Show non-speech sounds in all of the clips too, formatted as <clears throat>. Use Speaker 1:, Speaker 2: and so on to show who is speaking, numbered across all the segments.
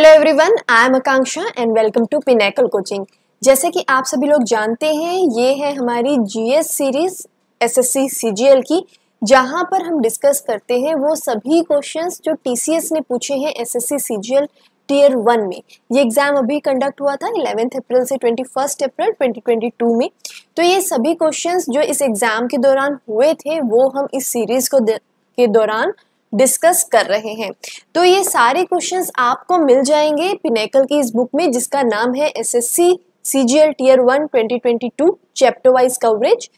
Speaker 1: Hello everyone I am Akanksha and welcome to Pinnacle coaching जैसे कि आप सभी लोग जानते हैं ये है हमारी जीएस सीरीज एसएससी सीजीएल की जहां पर हम डिस्कस करते हैं वो सभी क्वेश्चंस जो टीसीएस ने पूछे हैं एसएससी सीजीएल टीयर वन में ये एग्ज़ाम अभी कंडक्ट हुआ था इलेवेंथ अप्रैल से ट्वेंटी अप्रैल ट्वेंटी में तो ये सभी क्वेश्चन जो इस एग्ज़ाम के दौरान हुए थे वो हम इस सीरीज़ को के दौरान डिस्कस कर रहे हैं तो ये सारे क्वेश्चंस आपको मिल जाएंगे पिनेकल की इस बुक में जिसका नाम है SSC CGL tier one 2022 chapter wise coverage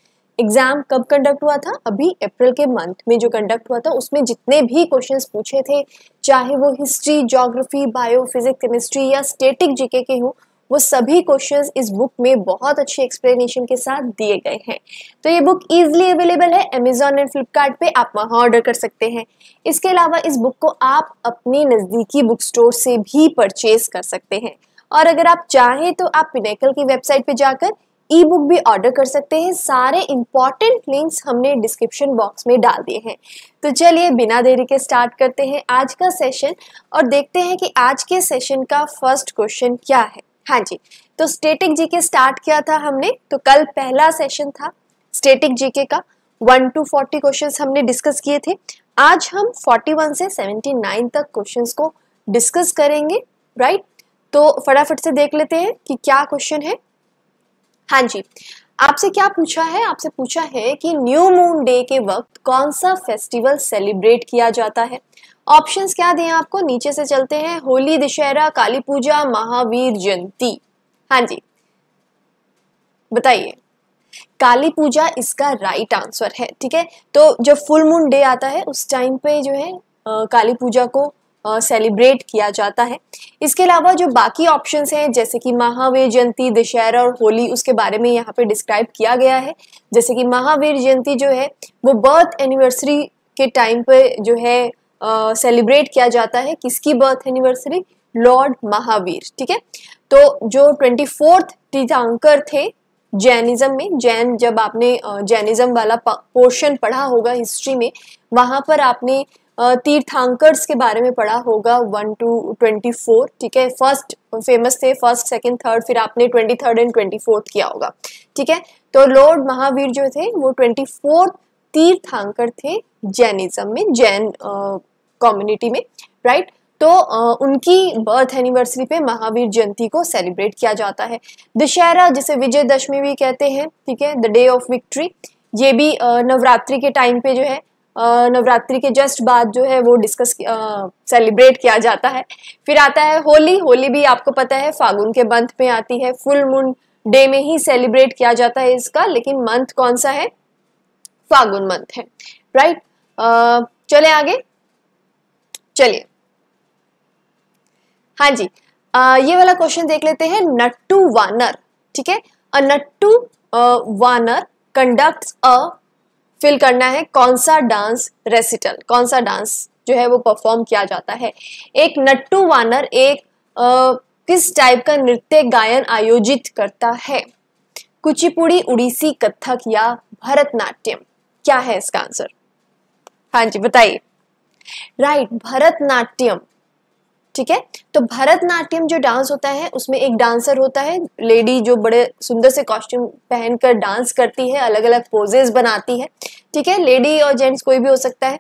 Speaker 1: exam कब कंडक्ट हुआ था अभी अप्रैल के मंथ में जो कंडक्ट हुआ था उसमें जितने भी क्वेश्चंस पूछे थे चाहे वो history geography bio physics chemistry या स्टेटिक जीके के हों वो सभी क्वेश्चंस इस बुक में बहुत अच्छे एक्सप्लेनेशन के साथ दिए गए हैं तो ये बुक इजिली अवेलेबल है अमेजोन एंड फ्लिपकार्ट पे आप वहाँ ऑर्डर कर सकते हैं इसके अलावा इस बुक को आप अपने नज़दीकी बुक स्टोर से भी परचेज कर सकते हैं और अगर आप चाहें तो आप पिनेकल की वेबसाइट पर जाकर ई बुक भी ऑर्डर कर सकते हैं सारे इंपॉर्टेंट लिंक्स हमने डिस्क्रिप्शन बॉक्स में डाल दिए हैं तो चलिए बिना देरी के स्टार्ट करते हैं आज का सेशन और देखते हैं कि आज के सेशन का फर्स्ट क्वेश्चन क्या है हाँ जी तो स्टेटिक जीके स्टार्ट किया था हमने तो कल पहला सेशन था स्टेटिक जीके का वन टू फोर्टी क्वेश्चन हमने डिस्कस किए थे आज हम फोर्टी वन से सेवेंटी नाइन तक क्वेश्चन को डिस्कस करेंगे राइट तो फटाफट से देख लेते हैं कि क्या क्वेश्चन है हाँ जी आपसे क्या पूछा है आपसे पूछा है कि न्यू मून डे के वक्त कौन सा फेस्टिवल सेलिब्रेट किया जाता है ऑप्शंस क्या दें आपको नीचे से चलते हैं होली दशहरा काली पूजा महावीर जयंती हाँ जी बताइए काली पूजा इसका राइट आंसर है ठीक है तो जब फुल मून डे आता है उस टाइम पे जो है आ, काली पूजा को सेलिब्रेट किया जाता है इसके अलावा जो बाकी ऑप्शंस हैं जैसे कि महावीर जयंती दशहरा और होली उसके बारे में यहाँ पे डिस्क्राइब किया गया है जैसे कि महावीर जयंती जो है वो बर्थ एनिवर्सरी के टाइम पे जो है सेलिब्रेट किया जाता है किसकी बर्थ एनिवर्सरी लॉर्ड महावीर ठीक है तो जो ट्वेंटी फोर्थ तीर्थांकर थे जैनिज्म में जैन जब आपने जैनिज्म वाला पोर्शन पढ़ा होगा हिस्ट्री में वहां पर आपने तीर्थांकर्स के बारे में पढ़ा होगा वन टू ट्वेंटी फोर ठीक है फर्स्ट फेमस थे फर्स्ट सेकंड थर्ड फिर आपने twenty third and twenty fourth किया होगा ठीक है तो लॉर्ड महावीर जो थे वो ट्वेंटी फोर्थ तीर्थांकर थे जैनिज्म में जैन कम्युनिटी में राइट तो उनकी बर्थ एनिवर्सरी पे महावीर जयंती को सेलिब्रेट किया जाता है दशहरा जिसे विजयदशमी भी कहते हैं ठीक है द डे ऑफ विक्ट्री ये भी नवरात्रि के टाइम पे जो है नवरात्रि के जस्ट बाद जो है वो डिस्कस सेलिब्रेट किया जाता है फिर आता है होली होली भी आपको पता है फागुन के मंथ में आती है फुल मून डे में ही सेलिब्रेट किया जाता है इसका लेकिन मंथ कौन सा है फागुन मंथ है राइट right? चले आगे चलिए हाँ जी आ, ये वाला क्वेश्चन देख लेते हैं नट्टू वानर ठीक है नट्टू वानर कंडक्ट अ फिल करना है कौन सा डांस रेसिटल कौन सा डांस जो है वो परफॉर्म किया जाता है एक नट्टू वानर एक आ, किस टाइप का नृत्य गायन आयोजित करता है कुचिपुड़ी उड़ीसी कथक या भरतनाट्यम क्या है इसका आंसर हाँ जी बताइए राइट right, भरतनाट्यम ठीक है तो भरतनाट्यम जो डांस होता है उसमें एक डांसर होता है लेडी जो बड़े सुंदर से कॉस्ट्यूम पहनकर डांस करती है अलग अलग पोजेस बनाती है ठीक है लेडी और जेंट्स कोई भी हो सकता है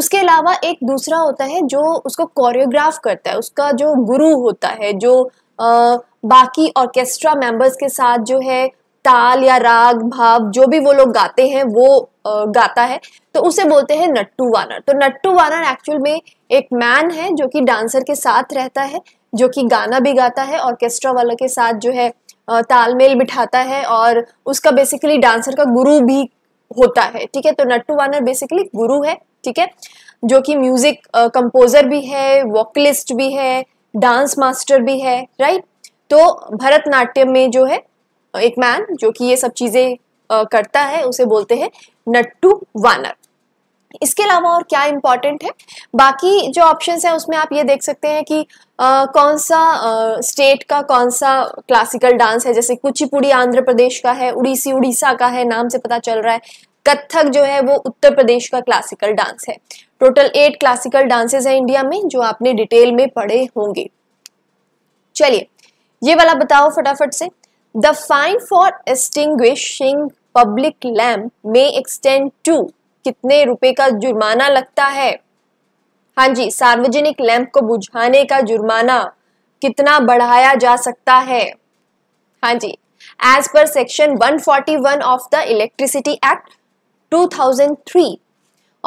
Speaker 1: उसके अलावा एक दूसरा होता है जो उसको कोरियोग्राफ करता है उसका जो गुरु होता है जो आ, बाकी ऑर्केस्ट्रा मेंबर्स के साथ जो है ताल या राग भाव जो भी वो लोग गाते हैं वो गाता है तो उसे बोलते हैं नट्टू वानर तो नट्टू वानर एक्चुअल में एक मैन है जो कि डांसर के साथ रहता है जो कि गाना भी गाता है ऑर्केस्ट्रा वाला के साथ जो है तालमेल बिठाता है और उसका बेसिकली डांसर का गुरु भी होता है ठीक है तो नट्टू वानर बेसिकली गुरु है ठीक है जो कि म्यूजिक कंपोजर भी है वोकलिस्ट भी है डांस मास्टर भी है राइट तो भरतनाट्यम में जो है एक मैन जो कि ये सब चीज़ें करता है उसे बोलते हैं नट्टू वानर इसके अलावा और क्या इंपॉर्टेंट है बाकी जो ऑप्शन है उसमें आप ये देख सकते हैं कि आ, कौन सा आ, स्टेट का कौन सा क्लासिकल डांस है जैसे कुचिपुड़ी आंध्र प्रदेश का है उड़ीसी उड़ीसा का है नाम से पता चल रहा है कथक जो है वो उत्तर प्रदेश का क्लासिकल डांस है टोटल एट क्लासिकल डांसेस है इंडिया में जो आपने डिटेल में पढ़े होंगे चलिए ये वाला बताओ फटाफट से The fine for extinguishing public lamp may extend to कितने रुपए का जुर्माना लगता है हाँ जी सार्वजनिक लैंप को बुझाने का जुर्माना कितना बढ़ाया जा सकता है हाँ जी as per section 141 of the electricity act 2003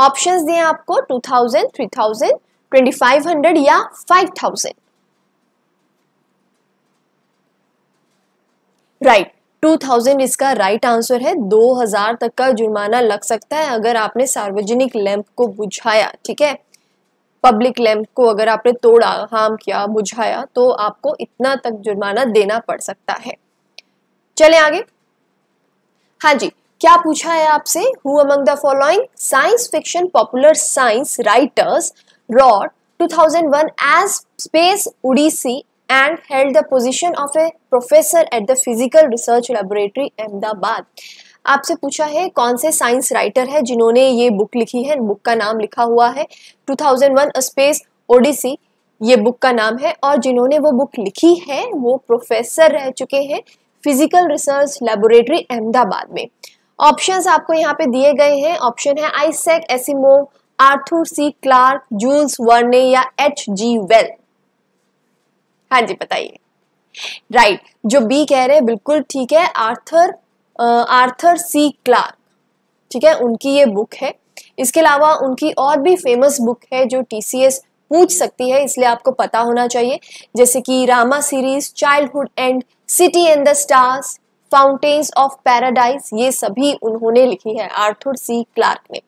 Speaker 1: options दिए आपको 2000 3000 2500 या 5000 राइट टू थाउजेंड इसका राइट right आंसर है दो हजार तक का जुर्माना लग सकता है अगर आपने सार्वजनिक लैंप को बुझाया ठीक है पब्लिक लैंप को अगर आपने तोड़ा हार्म किया बुझाया तो आपको इतना तक जुर्माना देना पड़ सकता है चले आगे हाँ जी क्या पूछा है आपसे who among the following science fiction popular science writers wrote 2001 as space odyssey and held the position of a professor at the physical research laboratory Ahmedabad आपसे पूछा है कौन से साइंस राइटर है जिन्होंने ये बुक लिखी है बुक का नाम लिखा हुआ है 2001 वन स्पेस ओडिसी ये बुक का नाम है और जिन्होंने वो बुक लिखी है वो प्रोफेसर रह चुके हैं फिजिकल रिसर्च लेबोरेटरी अहमदाबाद में ऑप्शंस आपको यहाँ पे दिए गए हैं ऑप्शन है Isaac Asimov Arthur C Clarke Jules Verne या एच जी वेल हाँ जी बताइए राइट right. जो बी कह रहे हैं बिल्कुल ठीक है आर्थर आर्थर सी क्लार्क ठीक है उनकी ये बुक है इसके अलावा उनकी और भी फेमस बुक है जो टीसीएस पूछ सकती है इसलिए आपको पता होना चाहिए जैसे कि Rama series childhood and city and the stars fountains of paradise ये सभी उन्होंने लिखी है आर्थर सी क्लार्क ने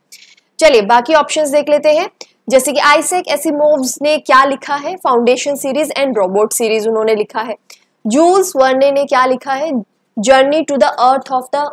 Speaker 1: चलिए बाकी ऑप्शंस देख लेते हैं जैसे कि आईसेक एसिमोव ने क्या लिखा है foundation series and robot series उन्होंने लिखा है जूल्स वर्ने ने क्या लिखा है journey to the earth of the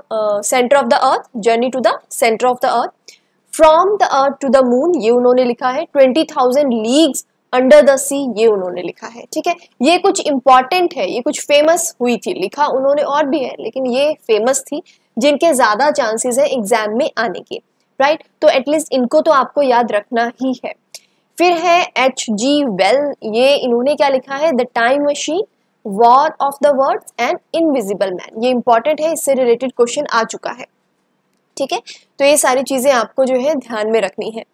Speaker 1: centre of the earth journey to the centre of the earth from the earth to the moon ये उन्होंने लिखा है twenty thousand leagues under the sea ये उन्होंने लिखा है ठीक है ये कुछ इंपॉर्टेंट है ये कुछ फेमस हुई थी लिखा उन्होंने और भी है लेकिन ये फेमस थी जिनके ज़्यादा चांसेस है एग्जाम में आने के राइट right? तो एटलीस्ट इनको तो आपको याद रखना ही है फिर है एच जी वेल ये इन्होंने क्या लिखा है the time machine war of the word and invisible man ये इंपॉर्टेंट है इससे रिलेटेड क्वेश्चन आ चुका है ठीक है तो ये सारी चीज़ें आपको जो है ध्यान में रखनी है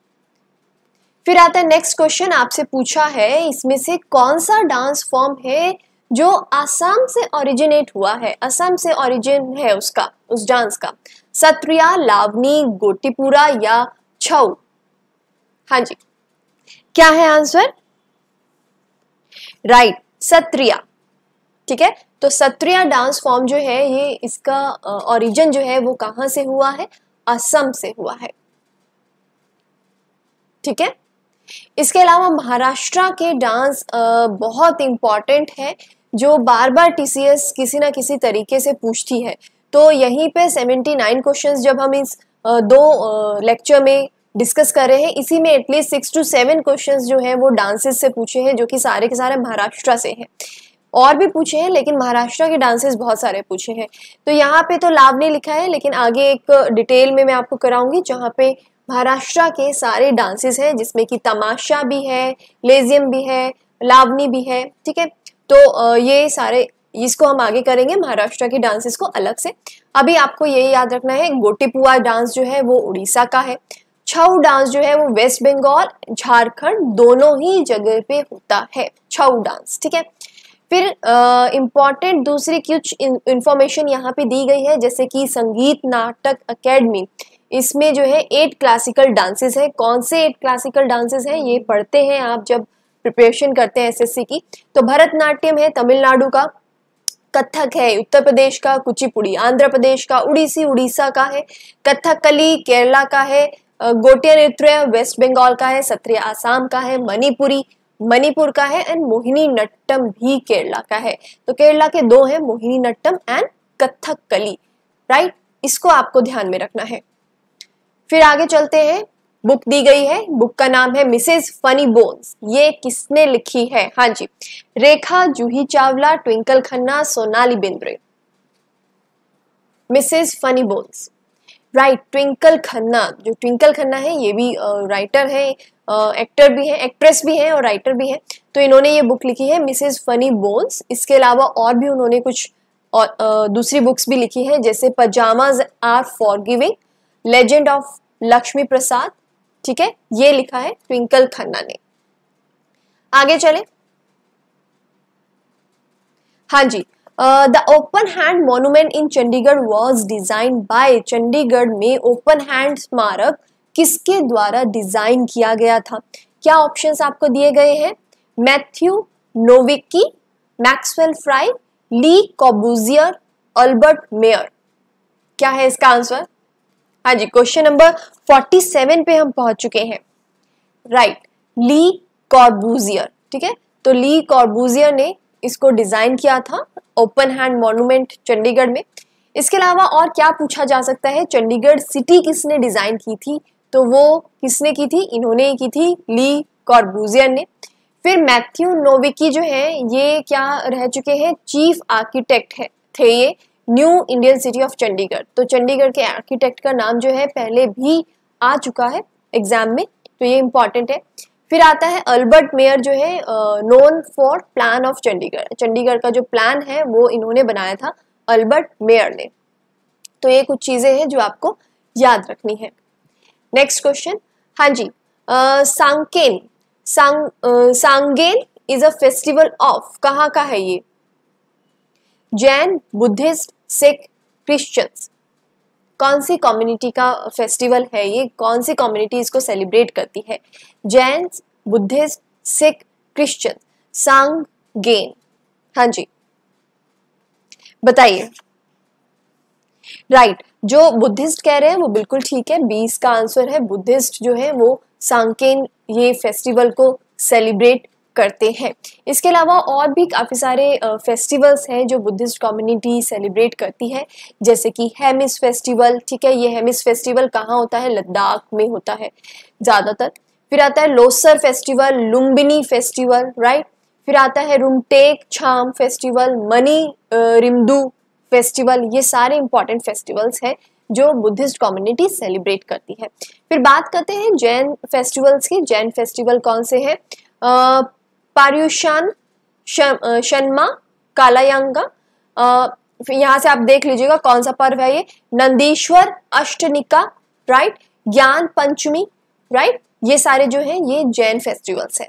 Speaker 1: फिर आता है नेक्स्ट क्वेश्चन आपसे पूछा है इसमें से कौन सा डांस फॉर्म है जो आसाम से ओरिजिनेट हुआ है असम से ओरिजिन है उसका उस डांस का सत्रिया लावनी गोटीपुरा या छऊ हाँ जी क्या है आंसर राइट सत्रिया ठीक है तो सत्रिया डांस फॉर्म जो है ये इसका ओरिजिन जो है वो कहां से हुआ है असम से हुआ है ठीक है इसके अलावा महाराष्ट्र के डांस बहुत इंपॉर्टेंट है जो बार बार टीसीएस किसी ना किसी तरीके से पूछती है तो यहीं पे 79 क्वेश्चंस जब हम इस दो लेक्चर में डिस्कस कर रहे हैं इसी में at least six to seven questions जो है वो डांसेस से पूछे हैं जो कि सारे के सारे महाराष्ट्र से हैं और भी पूछे हैं लेकिन महाराष्ट्र के डांसेस बहुत सारे पूछे हैं तो यहाँ पे तो लाभ नहीं लिखा है लेकिन आगे एक डिटेल में मैं आपको कराऊंगी जहाँ पे महाराष्ट्र के सारे डांसेस हैं जिसमें कि तमाशा भी है लेजियम भी है लावनी भी है ठीक है तो ये सारे इसको हम आगे करेंगे महाराष्ट्र की डांसेस को अलग से अभी आपको ये याद रखना है गोटीपुआ डांस जो है वो उड़ीसा का है छऊ डांस जो है वो वेस्ट बंगाल झारखंड दोनों ही जगह पे होता है छऊ डांस ठीक है फिर इम्पॉर्टेंट दूसरी कुछ इंफॉर्मेशन यहाँ पे दी गई है जैसे कि संगीत नाटक अकेडमी इसमें जो है एट क्लासिकल डांसेस है कौन से एट क्लासिकल डांसेस हैं ये पढ़ते हैं आप जब प्रिपरेशन करते हैं एसएससी की तो भरतनाट्यम है तमिलनाडु का कथक है उत्तर प्रदेश का कुचिपुड़ी आंध्र प्रदेश का उड़ीसी उड़ीसा का है कथकली केरला का है गोटिया नृत्य वेस्ट बंगाल का है सत्रिय आसाम का है मणिपुरी मणिपुर का है एंड मोहिनी नट्टम भी केरला का है तो केरला के दो हैं Mohiniattam and Kathakali right इसको आपको ध्यान में रखना है फिर आगे चलते हैं बुक दी गई है बुक का नाम है मिसेज फनी बोन्स ये किसने लिखी है हाँ जी Rekha Juhi Chawla Twinkle Khanna Sonali Bendre Mrs funny bones right Twinkle Khanna जो ट्विंकल खन्ना है ये भी राइटर है एक्टर भी है एक्ट्रेस भी है और राइटर भी है तो इन्होंने ये बुक लिखी है मिसेज फनी बोन्स इसके अलावा और भी उन्होंने कुछ और आ, दूसरी बुक्स भी लिखी है जैसे pyjamas are forgiving legend of Lakshmi Prasad ठीक है ये लिखा है ट्विंकल खन्ना ने आगे चले हाँ जी the open hand monument in Chandigarh was design by Chandigarh में ओपन हैंड स्मारक किसके द्वारा डिजाइन किया गया था क्या ऑप्शंस आपको दिए गए हैं Matthew Nowicki Maxwell Fry Le Corbusier Albert Mayer क्या है इसका आंसर हाँ जी क्वेश्चन नंबर 47 पे हम पहुंच चुके हैं राइट ली कॉर्बूजियर ठीक है तो ली कॉर्बूजियर ने इसको डिजाइन किया था ओपन हैंड मॉन्यूमेंट चंडीगढ़ में इसके अलावा और क्या पूछा जा सकता है चंडीगढ़ सिटी किसने डिजाइन की थी तो वो किसने की थी इन्होंने की थी ली कॉर्बूजियर ने फिर मैथ्यू नोविकी जो है ये क्या रह चुके हैं चीफ आर्किटेक्ट है थे ये new Indian city of Chandigarh तो चंडीगढ़ के आर्किटेक्ट का नाम जो है पहले भी आ चुका है एग्जाम में तो ये इम्पॉर्टेंट है फिर आता है अल्बर्ट मेयर जो है known for plan of Chandigarh Chandigarh का जो प्लान है वो इन्होंने बनाया था अल्बर्ट मेयर ने तो ये कुछ चीज़ें हैं जो आपको याद रखनी है नेक्स्ट क्वेश्चन हाँ जी सांगकेन सांग सांगेन इज अ फेस्टिवल ऑफ कहाँ का है ये जैन बुद्धिस्ट सिख क्रिश्चियंस कौन सी कम्युनिटी का फेस्टिवल है ये कौन सी कम्युनिटी इसको सेलिब्रेट करती है जैन बुद्धिस्ट सिख क्रिश्चियन सांग गेन हाँ जी बताइए राइट right. जो बुद्धिस्ट कह रहे हैं वो बिल्कुल ठीक है बीस का आंसर है बुद्धिस्ट जो है वो सांकेन ये फेस्टिवल को सेलिब्रेट करते हैं इसके अलावा और भी काफ़ी सारे फेस्टिवल्स हैं जो बुद्धिस्ट कम्युनिटी सेलिब्रेट करती है जैसे कि हेमिस फेस्टिवल ठीक है ये हेमिस फेस्टिवल कहाँ होता है लद्दाख में होता है ज़्यादातर फिर आता है Losar festival Lumbini festival right फिर आता है रुमटेक छाम फेस्टिवल मनी रिमदू फेस्टिवल ये सारे इंपॉर्टेंट फेस्टिवल्स हैं जो बुद्धिस्ट कम्युनिटी सेलिब्रेट करती है फिर बात करते हैं जैन फेस्टिवल्स की जैन फेस्टिवल कौन से हैं पार्युषान शर्मा कालायांगा यहाँ से आप देख लीजिएगा कौन सा पर्व है ये नंदीश्वर अष्टनिका राइट ज्ञान पंचमी राइट ये सारे जो है ये जैन फेस्टिवल्स है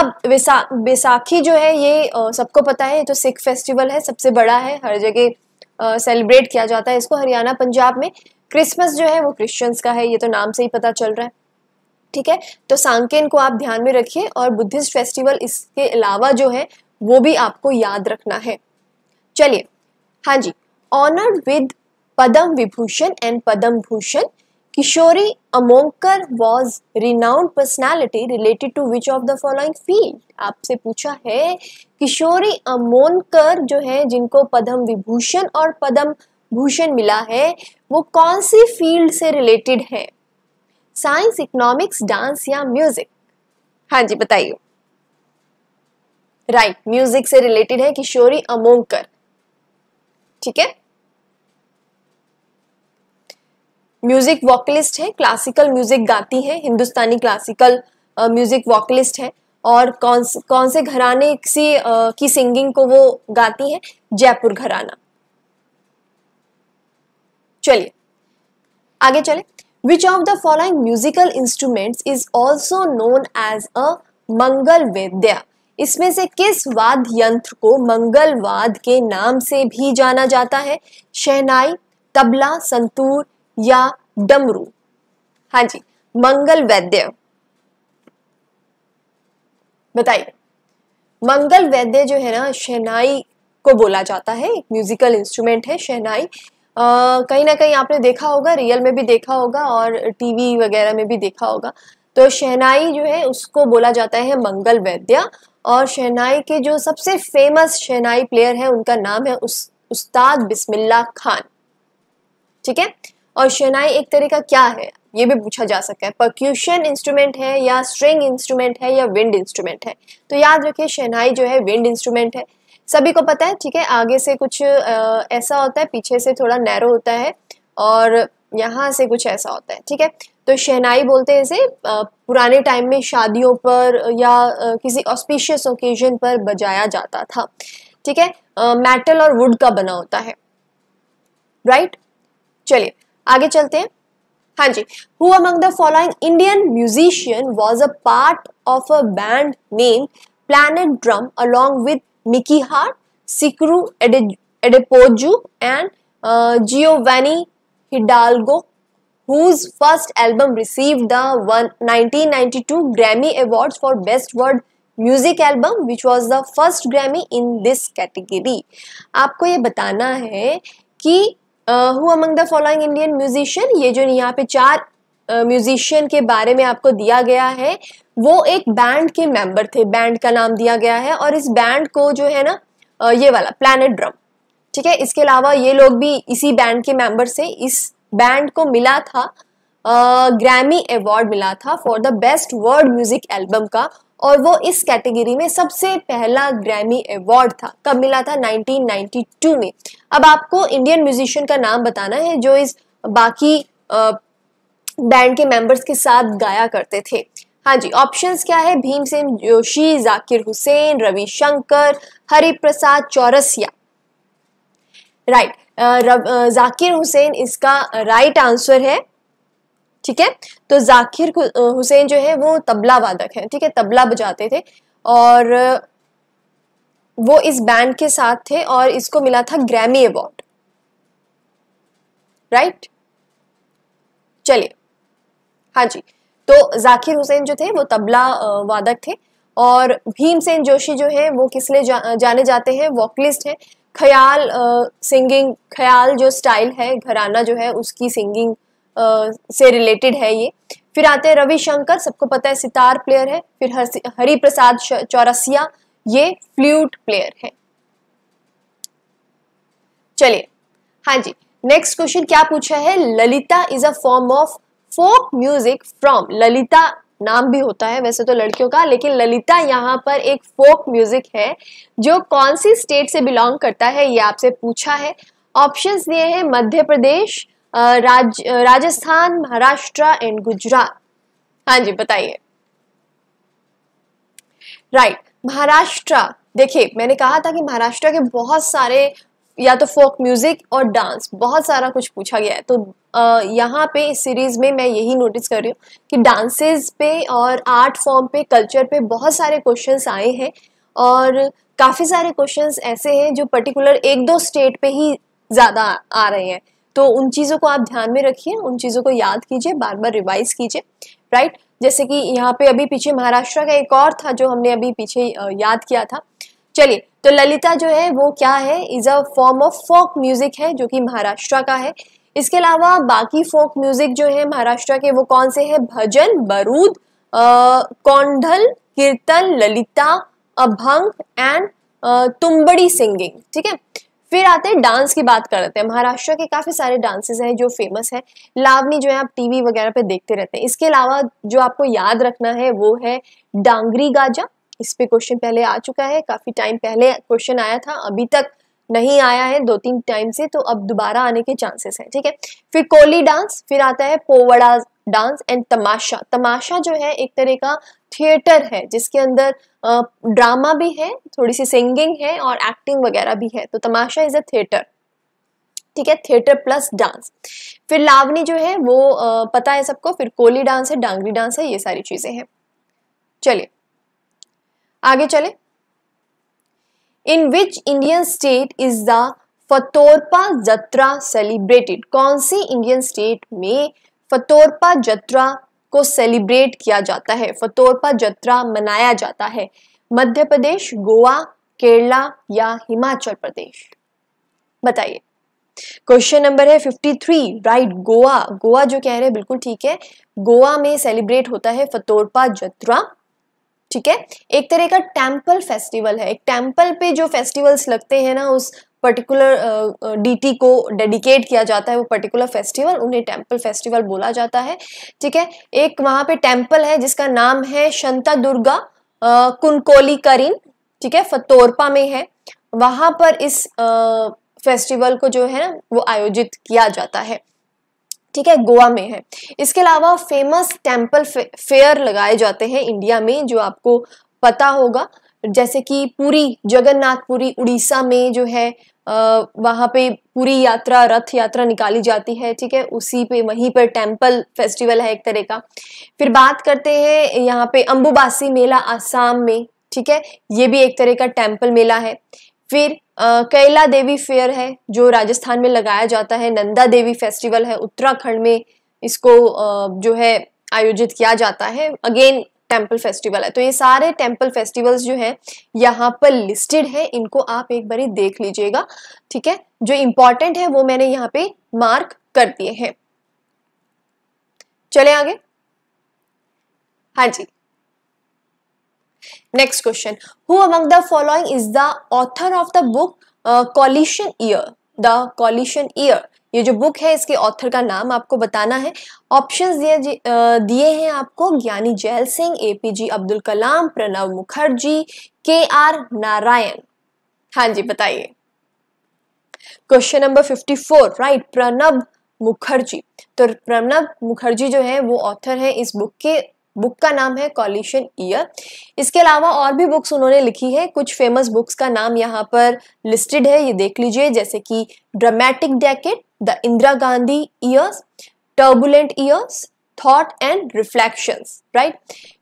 Speaker 1: अब विसा बैसाखी जो है ये सबको पता है ये तो सिख फेस्टिवल है सबसे बड़ा है हर जगह सेलिब्रेट किया जाता है इसको हरियाणा पंजाब में क्रिसमस जो है वो क्रिश्चियंस का है ये तो नाम से ही पता चल रहा है ठीक है तो सांकेन को आप ध्यान में रखिए और बुद्धिस्ट फेस्टिवल इसके अलावा जो है वो भी आपको याद रखना है चलिए हाँ जी honoured with Padma Vibhushan and Padma Bhushan Kishori Amonkar was renowned personality related to which of the following field आपसे पूछा है किशोरी अमोनकर जो है जिनको पद्म विभूषण और पद्म भूषण मिला है वो कौन सी फील्ड से रिलेटेड है साइंस इकोनॉमिक्स डांस या म्यूजिक हाँ जी बताइए राइट म्यूजिक से रिलेटेड है किशोरी अमोंकर ठीक है म्यूजिक वॉकलिस्ट है क्लासिकल म्यूजिक गाती है हिंदुस्तानी क्लासिकल म्यूजिक वॉकलिस्ट है और कौन कौन से घराने सी uh, की सिंगिंग को वो गाती है जयपुर घराना चलिए आगे चले Which of the following musical instruments is also known as a मंगल वेद्य इसमें से किस वाद्य यंत्र को मंगलवाद के नाम से भी जाना जाता है शहनाई तबला संतूर या डमरू हाँ जी मंगल वैद्य बताइए मंगल वैद्य जो है ना शहनाई को बोला जाता है म्यूजिकल इंस्ट्रूमेंट है शहनाई कहीं ना कहीं आपने देखा होगा रियल में भी देखा होगा और टीवी वगैरह में भी देखा होगा तो शहनाई जो है उसको बोला जाता है मंगल वैद्या और शहनाई के जो सबसे फेमस शहनाई प्लेयर है उनका नाम है उस उस्ताद बिस्मिल्ला खान ठीक है और शहनाई एक तरह का क्या है ये भी पूछा जा सकता है पर्क्यूशन इंस्ट्रूमेंट है या स्ट्रिंग इंस्ट्रूमेंट है या विंड इंस्ट्रूमेंट है तो याद रखिए शहनाई जो है विंड इंस्ट्रूमेंट है सभी को पता है ठीक है आगे से कुछ आ, ऐसा होता है पीछे से थोड़ा नैरो होता है और यहाँ से कुछ ऐसा होता है ठीक है तो शहनाई बोलते हैं इसे पुराने टाइम में शादियों पर या किसी ऑस्पिशियस ओकेजन पर बजाया जाता था ठीक है मेटल और वुड का बना होता है राइट चलिए आगे चलते हैं हाँ जी who among the following Indian musician was a part of a band name planet drum along with Mickey Hart, Sikru Adepoju and uh, Giovanni Hidalgo whose first album received the 1992 Grammy Awards for Best World music album which was the first Grammy in this category आपको ये बताना है कि who among the following Indian musician ये जो यहाँ पे चार म्यूजिशियन uh, के बारे में आपको दिया गया है वो एक बैंड के मेंबर थे बैंड का नाम दिया गया है और इस बैंड को जो है ना ये वाला प्लानट ड्रम ठीक है इसके अलावा ये लोग भी इसी बैंड के मेंबर से इस बैंड को मिला था ग्रैमी अवार्ड मिला था for the best world music album का और वो इस कैटेगरी में सबसे पहला ग्रैमी अवार्ड था कब मिला था 1992 में अब आपको इंडियन म्यूजिशियन का नाम बताना है जो इस बाकी बैंड के मेंबर्स के साथ गाया करते थे हाँ जी ऑप्शन क्या है भीमसेन जोशी जाकिर हुसैन रविशंकर हरिप्रसाद चौरसिया राइट right. जाकिर हुसैन इसका राइट आंसर है ठीक है तो जाकिर हुसैन जो है वो तबला वादक है ठीक है तबला बजाते थे और वो इस बैंड के साथ थे और इसको मिला था ग्रैमी अवार्ड राइट चलिए हाँ जी तो जाकिर हुसैन जो थे वो तबला वादक थे और भीमसेन जोशी जो है वो किसले जा, जाने जाते हैं वॉकलिस्ट हैं ख्याल सिंगिंग ख्याल जो स्टाइल है घराना जो है उसकी सिंगिंग से रिलेटेड है ये फिर आते हैं रविशंकर सबको पता है सितार प्लेयर है फिर हर, प्रसाद चौरसिया ये फ्लूट प्लेयर है चलिए हाँ जी नेक्स्ट क्वेश्चन क्या पूछा है Lalita is a form of folk music from Lalita नाम भी होता है वैसे तो लड़कियों का लेकिन ललिता यहाँ पर एक फोक म्यूजिक है जो कौन सी स्टेट से बिलोंग करता है ये आपसे पूछा है ऑप्शंस दिए हैं मध्य प्रदेश राज राजस्थान महाराष्ट्र एंड गुजरात हाँ जी बताइए राइट right, महाराष्ट्र देखिए मैंने कहा था कि महाराष्ट्र के बहुत सारे या तो फोक म्यूज़िक और डांस बहुत सारा कुछ पूछा गया है तो यहाँ पे इस सीरीज़ में मैं यही नोटिस कर रही हूँ कि डांसेस पे और आर्ट फॉर्म पे कल्चर पे बहुत सारे क्वेश्चंस आए हैं और काफ़ी सारे क्वेश्चंस ऐसे हैं जो पर्टिकुलर एक दो स्टेट पे ही ज़्यादा आ रहे हैं तो उन चीज़ों को आप ध्यान में रखिए उन चीज़ों को याद कीजिए बार बार रिवाइज कीजिए राइट जैसे कि यहाँ पे अभी पीछे महाराष्ट्र का एक और था जो हमने अभी पीछे याद किया था चलिए तो ललिता जो है वो क्या है is a form of folk music है जो कि महाराष्ट्र का है इसके अलावा बाकी फोक म्यूजिक जो है महाराष्ट्र के वो कौन से हैं भजन बरूद कौंडल कीर्तन ललिता अभंग एंड तुम्बड़ी सिंगिंग ठीक है फिर आते हैं डांस की बात करते हैं महाराष्ट्र के काफ़ी सारे डांसेस हैं जो फेमस है लावनी जो है आप टीवी वगैरह पे देखते रहते हैं इसके अलावा जो आपको याद रखना है वो है डांगरी गाजा इस पे क्वेश्चन पहले आ चुका है काफ़ी टाइम पहले क्वेश्चन आया था अभी तक नहीं आया है दो तीन टाइम से तो अब दोबारा आने के चांसेस हैं ठीक है फिर कोली डांस फिर आता है पोवड़ा डांस एंड तमाशा तमाशा जो है एक तरह का थिएटर है जिसके अंदर ड्रामा भी है थोड़ी सी सिंगिंग है और एक्टिंग वगैरह भी है तो तमाशा इज अ थिएटर ठीक है थिएटर प्लस डांस फिर लावनी जो है वो पता है सबको फिर कोली डांस है डांगरी डांस है ये सारी चीज़ें हैं चलिए आगे चले in which Indian state is the Fatorpa Jatra celebrated कौन सी इंडियन स्टेट में फतोरपा जत्रा को सेलिब्रेट किया जाता है फतोरपा जत्रा मनाया जाता है मध्य प्रदेश गोवा केरला या हिमाचल प्रदेश बताइए क्वेश्चन नंबर है 53 राइट गोवा गोवा जो कह रहे हैं बिल्कुल ठीक है गोवा में सेलिब्रेट होता है फतोरपा जत्रा ठीक है एक तरह का टेम्पल फेस्टिवल है एक टेम्पल पे जो फेस्टिवल्स लगते हैं ना उस पर्टिकुलर डीटी को डेडिकेट किया जाता है वो पर्टिकुलर फेस्टिवल उन्हें टेम्पल फेस्टिवल बोला जाता है ठीक है एक वहाँ पे टेम्पल है जिसका नाम है शंता दुर्गा कुनकोली करीन ठीक है फतोरपा में है वहां पर इस फेस्टिवल को जो है ना वो आयोजित किया जाता है ठीक है गोवा में है इसके अलावा फेमस टेम्पल फेयर लगाए जाते हैं इंडिया में जो आपको पता होगा जैसे कि पूरी जगन्नाथपुरी उड़ीसा में जो है वहाँ पे पूरी यात्रा रथ यात्रा निकाली जाती है ठीक है उसी पे वहीं पर टेम्पल फेस्टिवल है एक तरह का फिर बात करते हैं यहाँ पे अंबुबासी मेला आसाम में ठीक है ये भी एक तरह का टेम्पल मेला है फिर कैला देवी फेयर है जो राजस्थान में लगाया जाता है नंदा देवी फेस्टिवल है उत्तराखंड में इसको जो है आयोजित किया जाता है अगेन टेम्पल फेस्टिवल है तो ये सारे टेम्पल फेस्टिवल्स जो हैं यहाँ पर लिस्टेड है इनको आप एक बार देख लीजिएगा ठीक है जो इम्पोर्टेंट है वो मैंने यहाँ पे मार्क कर दिए हैं चले आगे हाँ जी next question who among the following is the author of the book coalition year the coalition year ये जो बुक है इसके ऑथर का नाम आपको बताना है ऑप्शंस दिए दिए हैं आपको Giani Zail Singh APJ Abdul Kalam Pranab Mukherjee K R Narayan हाँ जी बताइए question number 54 right Pranab Mukherjee तो प्रणब मुखर्जी जो है वो ऑथर है इस बुक के बुक का नाम है कॉलिशन ईयर इसके अलावा और भी बुक्स उन्होंने लिखी है कुछ फेमस बुक्स का नाम यहाँ पर लिस्टेड है ये देख लीजिए जैसे कि dramatic decade the Indira Gandhi years turbulent years thought and reflections right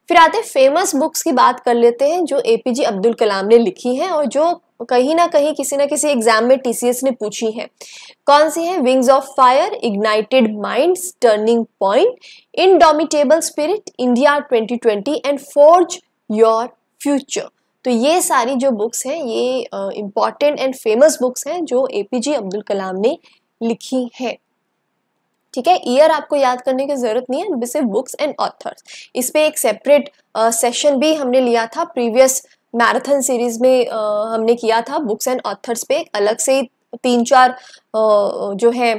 Speaker 1: फिर आते फेमस बुक्स की बात कर लेते हैं जो एपीजे अब्दुल कलाम ने लिखी हैं और जो कहीं ना कहीं किसी ना किसी एग्जाम में टीसीएस ने पूछी है कौन सी है wings of fire ignited minds turning point indomitable spirit India 2020 and forge your future तो ये सारी जो बुक्स हैं ये इम्पॉर्टेंट एंड फेमस बुक्स हैं जो ए अब्दुल कलाम ने लिखी हैं ठीक है ईयर आपको याद करने की ज़रूरत नहीं है सिर्फ बुक्स एंड ऑथर्स इस पर एक सेपरेट सेशन भी हमने लिया था प्रीवियस मैराथन सीरीज में आ, हमने किया था बुक्स एंड ऑथर्स पे अलग से तीन चार आ, जो है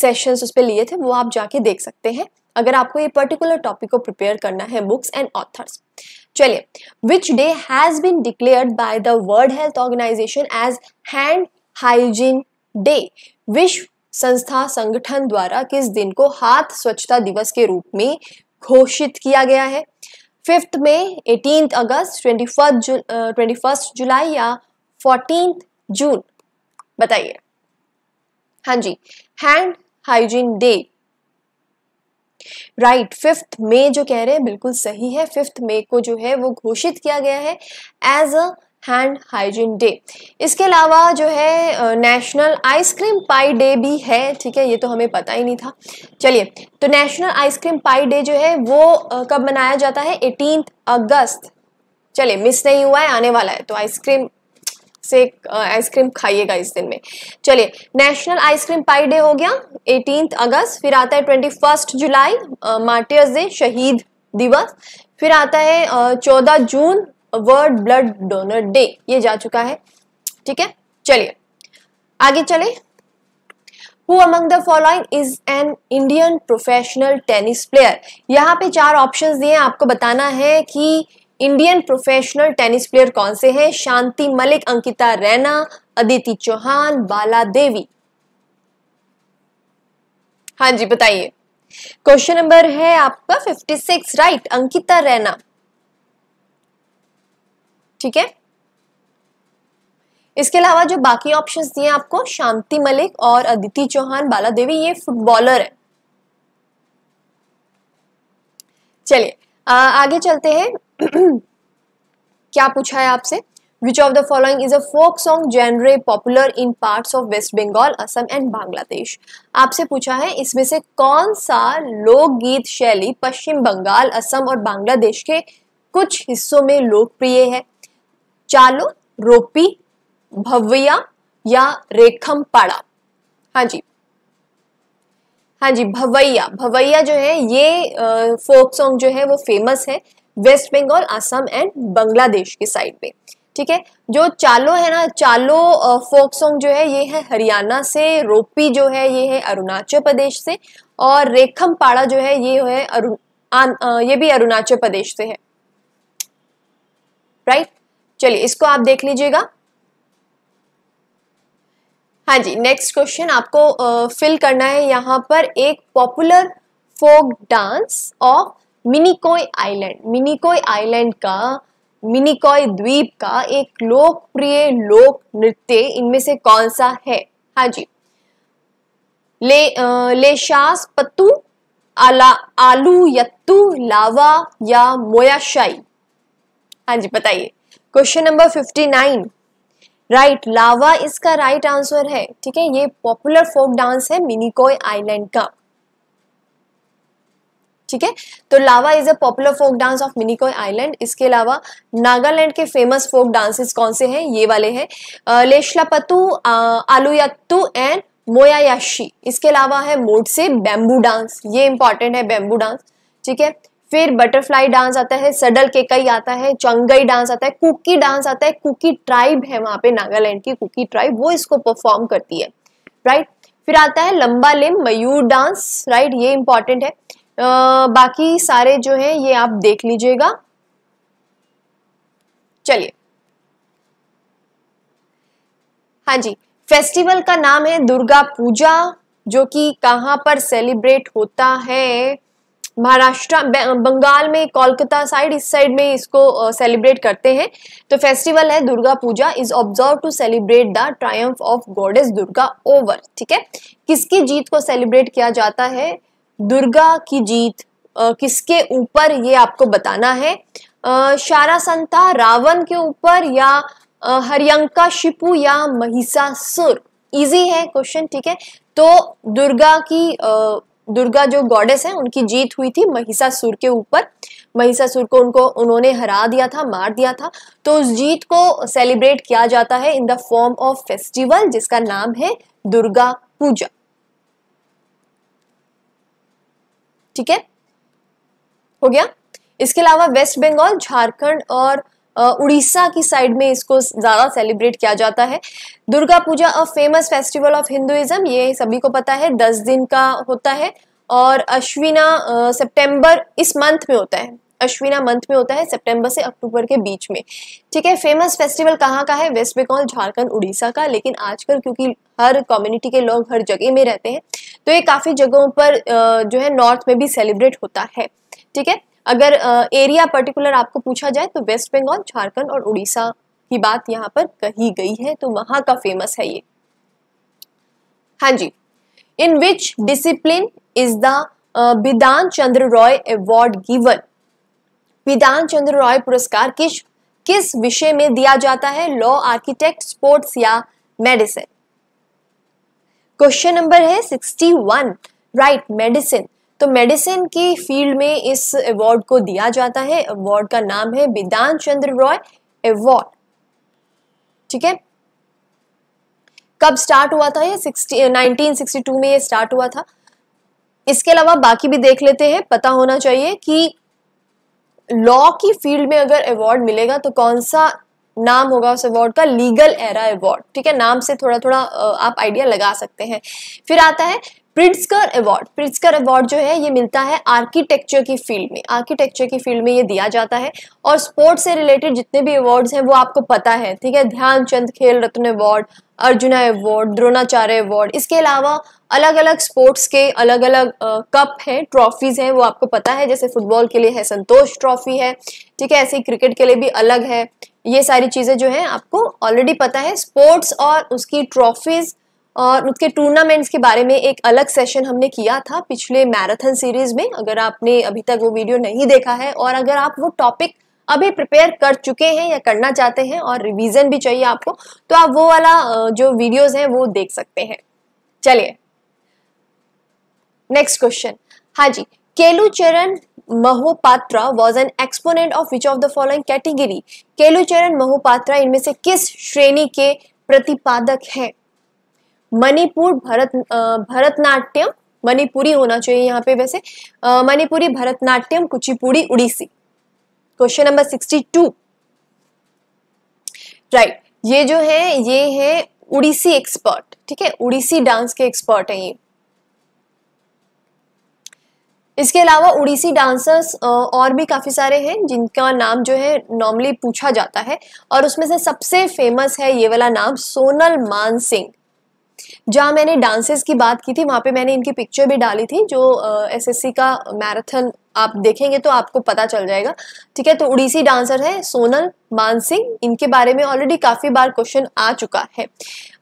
Speaker 1: सेशंस उस पर लिए थे वो आप जाके देख सकते हैं अगर आपको ये पर्टिकुलर टॉपिक को प्रिपेयर करना है बुक्स एंड ऑथर्स चलिए which day has been declared by the world health organization as hand hygiene day विश्व संस्था संगठन द्वारा किस दिन को हाथ स्वच्छता दिवस के रूप में घोषित किया गया है fifth May eighteen August twenty twenty first July या फोर्टीन जून बताइए हाँ जी hand hygiene day right fifth May जो कह रहे हैं बिल्कुल सही है फिफ्थ मे को जो है वो घोषित किया गया है as a hand hygiene day इसके अलावा जो है नेशनल आइसक्रीम पाई डे भी है ठीक है ये तो हमें पता ही नहीं था चलिए तो नेशनल आइसक्रीम पाई डे जो है वो कब मनाया जाता है एटीन अगस्त चलिए मिस नहीं हुआ है आने वाला है तो आइसक्रीम से आइसक्रीम खाइएगा इस दिन में चलिए नेशनल आइसक्रीम पाई डे हो गया एटीन अगस्त फिर आता है twenty first July martyrs day शहीद दिवस फिर आता है चौदह जून वर्ल्ड ब्लड डोनर डे ये जा चुका है ठीक है चलिए आगे चले who among the following is an Indian professional tennis player यहाँ पे चार ऑप्शन दिए हैं आपको बताना है कि इंडियन प्रोफेशनल टेनिस प्लेयर कौन से हैं शांति मलिक अंकिता रैना अदिति चौहान बाला देवी हाँ जी बताइए क्वेश्चन नंबर है आपका 56 राइट right, अंकिता रैना ठीक है इसके अलावा जो बाकी ऑप्शंस दिए आपको शांति मलिक और अदिति चौहान बाला देवी ये फुटबॉलर है चलिए आगे चलते हैं <clears throat> क्या पूछा है आपसे which of the following is a folk song genre popular in parts of West Bengal Assam and Bangladesh आपसे पूछा है इसमें से कौन सा लोकगीत शैली पश्चिम बंगाल असम और बांग्लादेश के कुछ हिस्सों में लोकप्रिय है चालो रोपी भव्या या रेखम पाड़ा हाँ जी हाँ जी भवैया भवैया जो है ये आ, फोक सॉन्ग जो है वो फेमस है वेस्ट बंगाल असम एंड बांग्लादेश की साइड पे ठीक है जो चालो है ना चालो आ, फोक सॉन्ग जो है ये है हरियाणा से रोपी जो है ये है अरुणाचल प्रदेश से और रेखम पाड़ा जो है ये है अरुण ये भी अरुणाचल प्रदेश से है राइट चलिए इसको आप देख लीजिएगा हाँ जी नेक्स्ट क्वेश्चन आपको फिल uh, करना है यहाँ पर एक popular folk dance of Minicoy island Minicoy island का मिनिकॉय द्वीप का एक लोकप्रिय लोक नृत्य इनमें से कौन सा है हाँ जी ले आ, लेशास पत्तु आला आलू यत्तु लावा या मोयाशाई हाँ जी बताइए क्वेश्चन नंबर 59 राइट लावा इसका राइट right आंसर है ठीक है ये पॉपुलर फोक डांस है मिनिकोय आइलैंड का ठीक है तो Lava is a popular folk dance of Minicoy island इसके अलावा नागालैंड के फेमस फोक डांसेस कौन से हैं ये वाले हैं लेशलापतु आलूयत्तु एंड मोयायाशी इसके अलावा है मोड से बैम्बू डांस ये इंपॉर्टेंट है बैम्बू डांस ठीक है फिर बटरफ्लाई डांस आता है सडल केकई आता है चंगई डांस आता है कुकी डांस आता है कुकी ट्राइब है वहां पे नागालैंड की कुकी ट्राइब वो इसको परफॉर्म करती है राइट फिर आता है लंबा लिम मयूर डांस राइट ये इंपॉर्टेंट है आ, बाकी सारे जो है ये आप देख लीजिएगा चलिए हाँ जी फेस्टिवल का नाम है दुर्गा पूजा जो कि कहाँ पर सेलिब्रेट होता है महाराष्ट्र बंगाल में कोलकाता साइड इस साइड में इसको सेलिब्रेट करते हैं तो फेस्टिवल है Durga Puja is observe to celebrate the triumph of goddess Durga over ठीक है किसकी जीत को सेलिब्रेट किया जाता है दुर्गा की जीत किसके ऊपर ये आपको बताना है शारा संता रावण के ऊपर या हरियंका शिपु या महिषासुर इजी है क्वेश्चन ठीक है तो दुर्गा की दुर्गा जो गॉडेस है उनकी जीत हुई थी महिषासुर के ऊपर महिषासुर को उनको उन्होंने हरा दिया था मार दिया था तो उस जीत को सेलिब्रेट किया जाता है in the form of festival जिसका नाम है दुर्गा पूजा ठीक है हो गया इसके अलावा वेस्ट बंगाल झारखंड और उड़ीसा की साइड में इसको ज़्यादा सेलिब्रेट किया जाता है Durga Puja a famous festival of Hinduism ये सभी को पता है दस दिन का होता है और अश्विना सितंबर इस मंथ में होता है अश्विना मंथ में होता है सितंबर से अक्टूबर के बीच में ठीक है फेमस फेस्टिवल कहाँ का है वेस्ट बंगाल झारखंड उड़ीसा का लेकिन आजकल क्योंकि हर कम्युनिटी के लोग हर जगह में रहते हैं तो ये काफ़ी जगहों पर जो है नॉर्थ में भी सेलिब्रेट होता है ठीक है अगर एरिया पर्टिकुलर आपको पूछा जाए तो वेस्ट बंगाल झारखंड और उड़ीसा की बात यहाँ पर कही गई है तो वहां का फेमस है ये हाँ जी in which discipline is the Bidhan Chandra Roy award given Bidhan Chandra Roy पुरस्कार किस किस विषय में दिया जाता है लॉ आर्किटेक्ट स्पोर्ट्स या मेडिसिन क्वेश्चन नंबर है सिक्सटी वन राइट मेडिसिन तो मेडिसिन की फील्ड में इस अवार्ड को दिया जाता है अवार्ड का नाम है विदान चंद्र रॉय अवार्ड ठीक है कब स्टार्ट हुआ था ये 60, 1962 uh, में ये स्टार्ट हुआ था इसके अलावा बाकी भी देख लेते हैं पता होना चाहिए कि लॉ की फील्ड में अगर अवार्ड मिलेगा तो कौन सा नाम होगा उस अवार्ड का लीगल एरा अवार्ड ठीक है नाम से थोड़ा थोड़ा uh, आप आइडिया लगा सकते हैं फिर आता है प्रिट्सकर अवार्ड प्रिट्सकर अवार्ड जो है ये मिलता है आर्किटेक्चर की फील्ड में आर्किटेक्चर की फील्ड में ये दिया जाता है और स्पोर्ट्स से रिलेटेड जितने भी अवार्ड्स हैं वो आपको पता है ठीक है Dhyanchand Khel Ratna award Arjuna award Dronacharya award इसके अलावा अलग अलग स्पोर्ट्स के अलग अलग कप हैं ट्रॉफीज़ हैं वो आपको पता है जैसे फुटबॉल के लिए है संतोष ट्रॉफी है ठीक है ऐसे ही क्रिकेट के लिए भी अलग है ये सारी चीज़ें जो है आपको ऑलरेडी पता है स्पोर्ट्स और उसकी ट्रॉफीज़ और उसके टूर्नामेंट्स के बारे में एक अलग सेशन हमने किया था पिछले मैराथन सीरीज में अगर आपने अभी तक वो वीडियो नहीं देखा है और अगर आप वो टॉपिक अभी प्रिपेयर कर चुके हैं या करना चाहते हैं और रिवीजन भी चाहिए आपको तो आप वो वाला जो वीडियोस हैं वो देख सकते हैं चलिए नेक्स्ट क्वेश्चन हाँ जी Kelucharan Mohapatra was an exponent of which of the following category Kelucharan Mohapatra इनमें से किस श्रेणी के प्रतिपादक हैं मणिपुर भरत भरतनाट्यम मणिपुरी होना चाहिए यहाँ पे वैसे Manipuri Bharatanatyam Kuchipudi Odissi question number sixty two right ये जो है ये है उड़ीसी एक्सपर्ट ठीक है उड़ीसी डांस के एक्सपर्ट है ये इसके अलावा उड़ीसी डांसर्स और भी काफ़ी सारे हैं जिनका नाम जो है नॉर्मली पूछा जाता है और उसमें से सबसे फेमस है ये वाला नाम सोनल मान सिंह जहाँ मैंने डांसेस की बात की थी वहाँ पे मैंने इनकी पिक्चर भी डाली थी जो एसएससी का मैराथन आप देखेंगे तो आपको पता चल जाएगा ठीक है तो उड़ीसी डांसर है सोनल मान सिंह इनके बारे में ऑलरेडी काफ़ी बार क्वेश्चन आ चुका है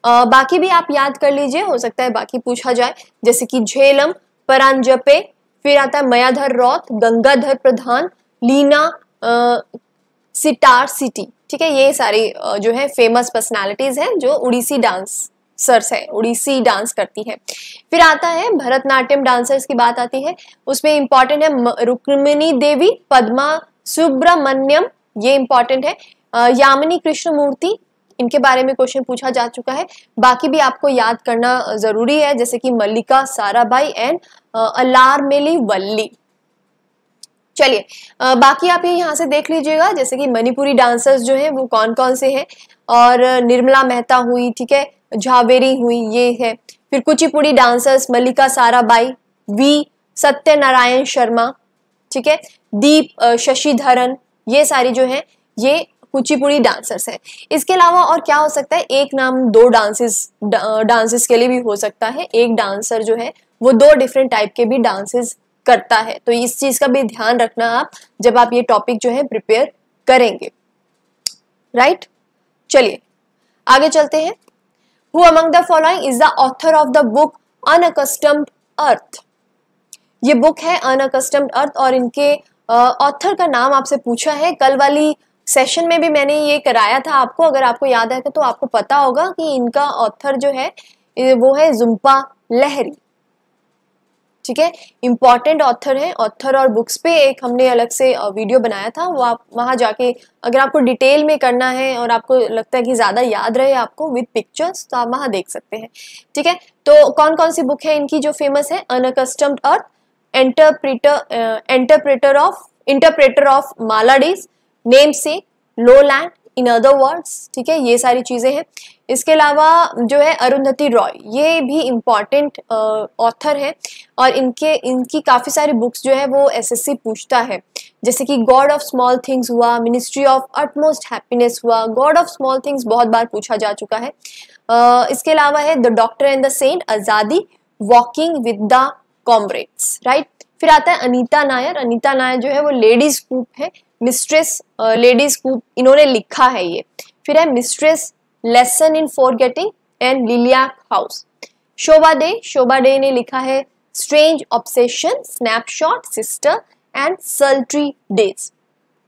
Speaker 1: आ, बाकी भी आप याद कर लीजिए हो सकता है बाकी पूछा जाए जैसे कि झेलम परांजपे फिर आता है Mayadhar Raut Gangadhar Pradhan Ileana Citaristi ठीक है ये सारी जो है फेमस पर्सनालिटीज़ हैं जो उड़ीसी डांस डांसर्स है उड़ीसी डांस करती है फिर आता है भरतनाट्यम डांसर्स की बात आती है उसमें इंपॉर्टेंट है रुक्मिणी देवी पद्मा सुब्रमण्यम ये इंपॉर्टेंट है यामिनी कृष्णमूर्ति इनके बारे में क्वेश्चन पूछा जा चुका है बाकी भी आपको याद करना जरूरी है जैसे कि मल्लिका भाई एंड अलारमेली वल्ली चलिए बाकी आप ये यहाँ से देख लीजिएगा जैसे कि मणिपुरी डांसर्स जो हैं वो कौन कौन से हैं और निर्मला मेहता हुई ठीक है झावेरी हुई ये है फिर कुचिपुड़ी डांसर्स मल्लिका साराबाई वी सत्यनारायण शर्मा ठीक है दीप शशिधरन ये सारी जो है ये कुचिपुड़ी डांसर्स है इसके अलावा और क्या हो सकता है एक नाम दो डांसेस डांसेस के लिए भी हो सकता है एक डांसर जो है वो दो डिफरेंट टाइप के भी डांसेस करता है तो इस चीज का भी ध्यान रखना आप जब आप ये टॉपिक जो है प्रिपेयर करेंगे राइट चलिए आगे चलते हैं Who among the following is the author of the book Unaccustomed Earth? ये बुक है अनअकस्टम्ड अर्थ और इनके ऑथर का नाम आपसे पूछा है कल वाली सेशन में भी मैंने ये कराया था आपको अगर आपको याद है तो आपको पता होगा कि इनका ऑथर जो है वो है जुम्पा लहरी ठीक है इम्पॉर्टेंट ऑथर हैं ऑथर और बुक्स पे एक हमने अलग से वीडियो बनाया था वो आप वहाँ जाके अगर आपको डिटेल में करना है और आपको लगता है कि ज़्यादा याद रहे आपको विद पिक्चर्स तो आप वहाँ देख सकते हैं ठीक है तो कौन कौन सी बुक है इनकी जो फेमस है unaccustomed earth interpreter interpreter of interpreter of maladies name से lowland in other words ठीक है ये सारी चीज़ें हैं इसके अलावा जो है अरुंधति रॉय ये भी इम्पॉर्टेंट ऑथर है और इनके इनकी काफ़ी सारी बुक्स जो है वो एसएससी पूछता है जैसे कि गॉड ऑफ स्मॉल थिंग्स हुआ मिनिस्ट्री ऑफ अटमोस्ट हैप्पीनेस हुआ गॉड ऑफ स्मॉल थिंग्स बहुत बार पूछा जा चुका है uh, इसके अलावा है the doctor and the saint Azadi walking with the comrades right फिर आता है अनीता नायर अनीता नायर जो है वो लेडीज कूप है मिस्ट्रेस लेडीज को इन्होंने लिखा है ये फिर है mistress lesson in forgetting and lilia house Shobhaa De Shobhaa De ने लिखा है strange obsession snapshot sister and sultry days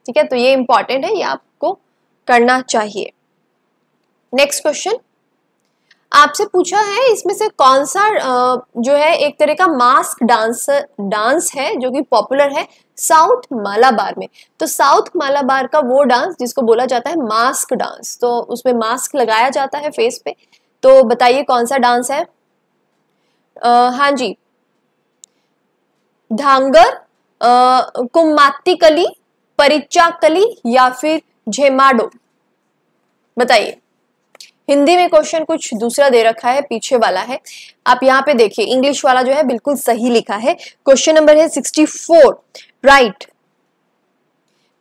Speaker 1: ठीक है तो ये इंपॉर्टेंट है ये आपको करना चाहिए नेक्स्ट क्वेश्चन आपसे पूछा है इसमें से कौन सा जो है एक तरह का मास्क डांस डांस है जो कि पॉपुलर है साउथ मालाबार में तो साउथ मालाबार का वो डांस जिसको बोला जाता है मास्क डांस तो उसमें मास्क लगाया जाता है फेस पे तो बताइए कौन सा डांस है आ, हाँ जी ढांगर कुमाती कली परिचा कली या फिर झेमाडो बताइए हिंदी में क्वेश्चन कुछ दूसरा दे रखा है पीछे वाला है आप यहाँ पे देखिए इंग्लिश वाला जो है बिल्कुल सही लिखा है क्वेश्चन नंबर है sixty four right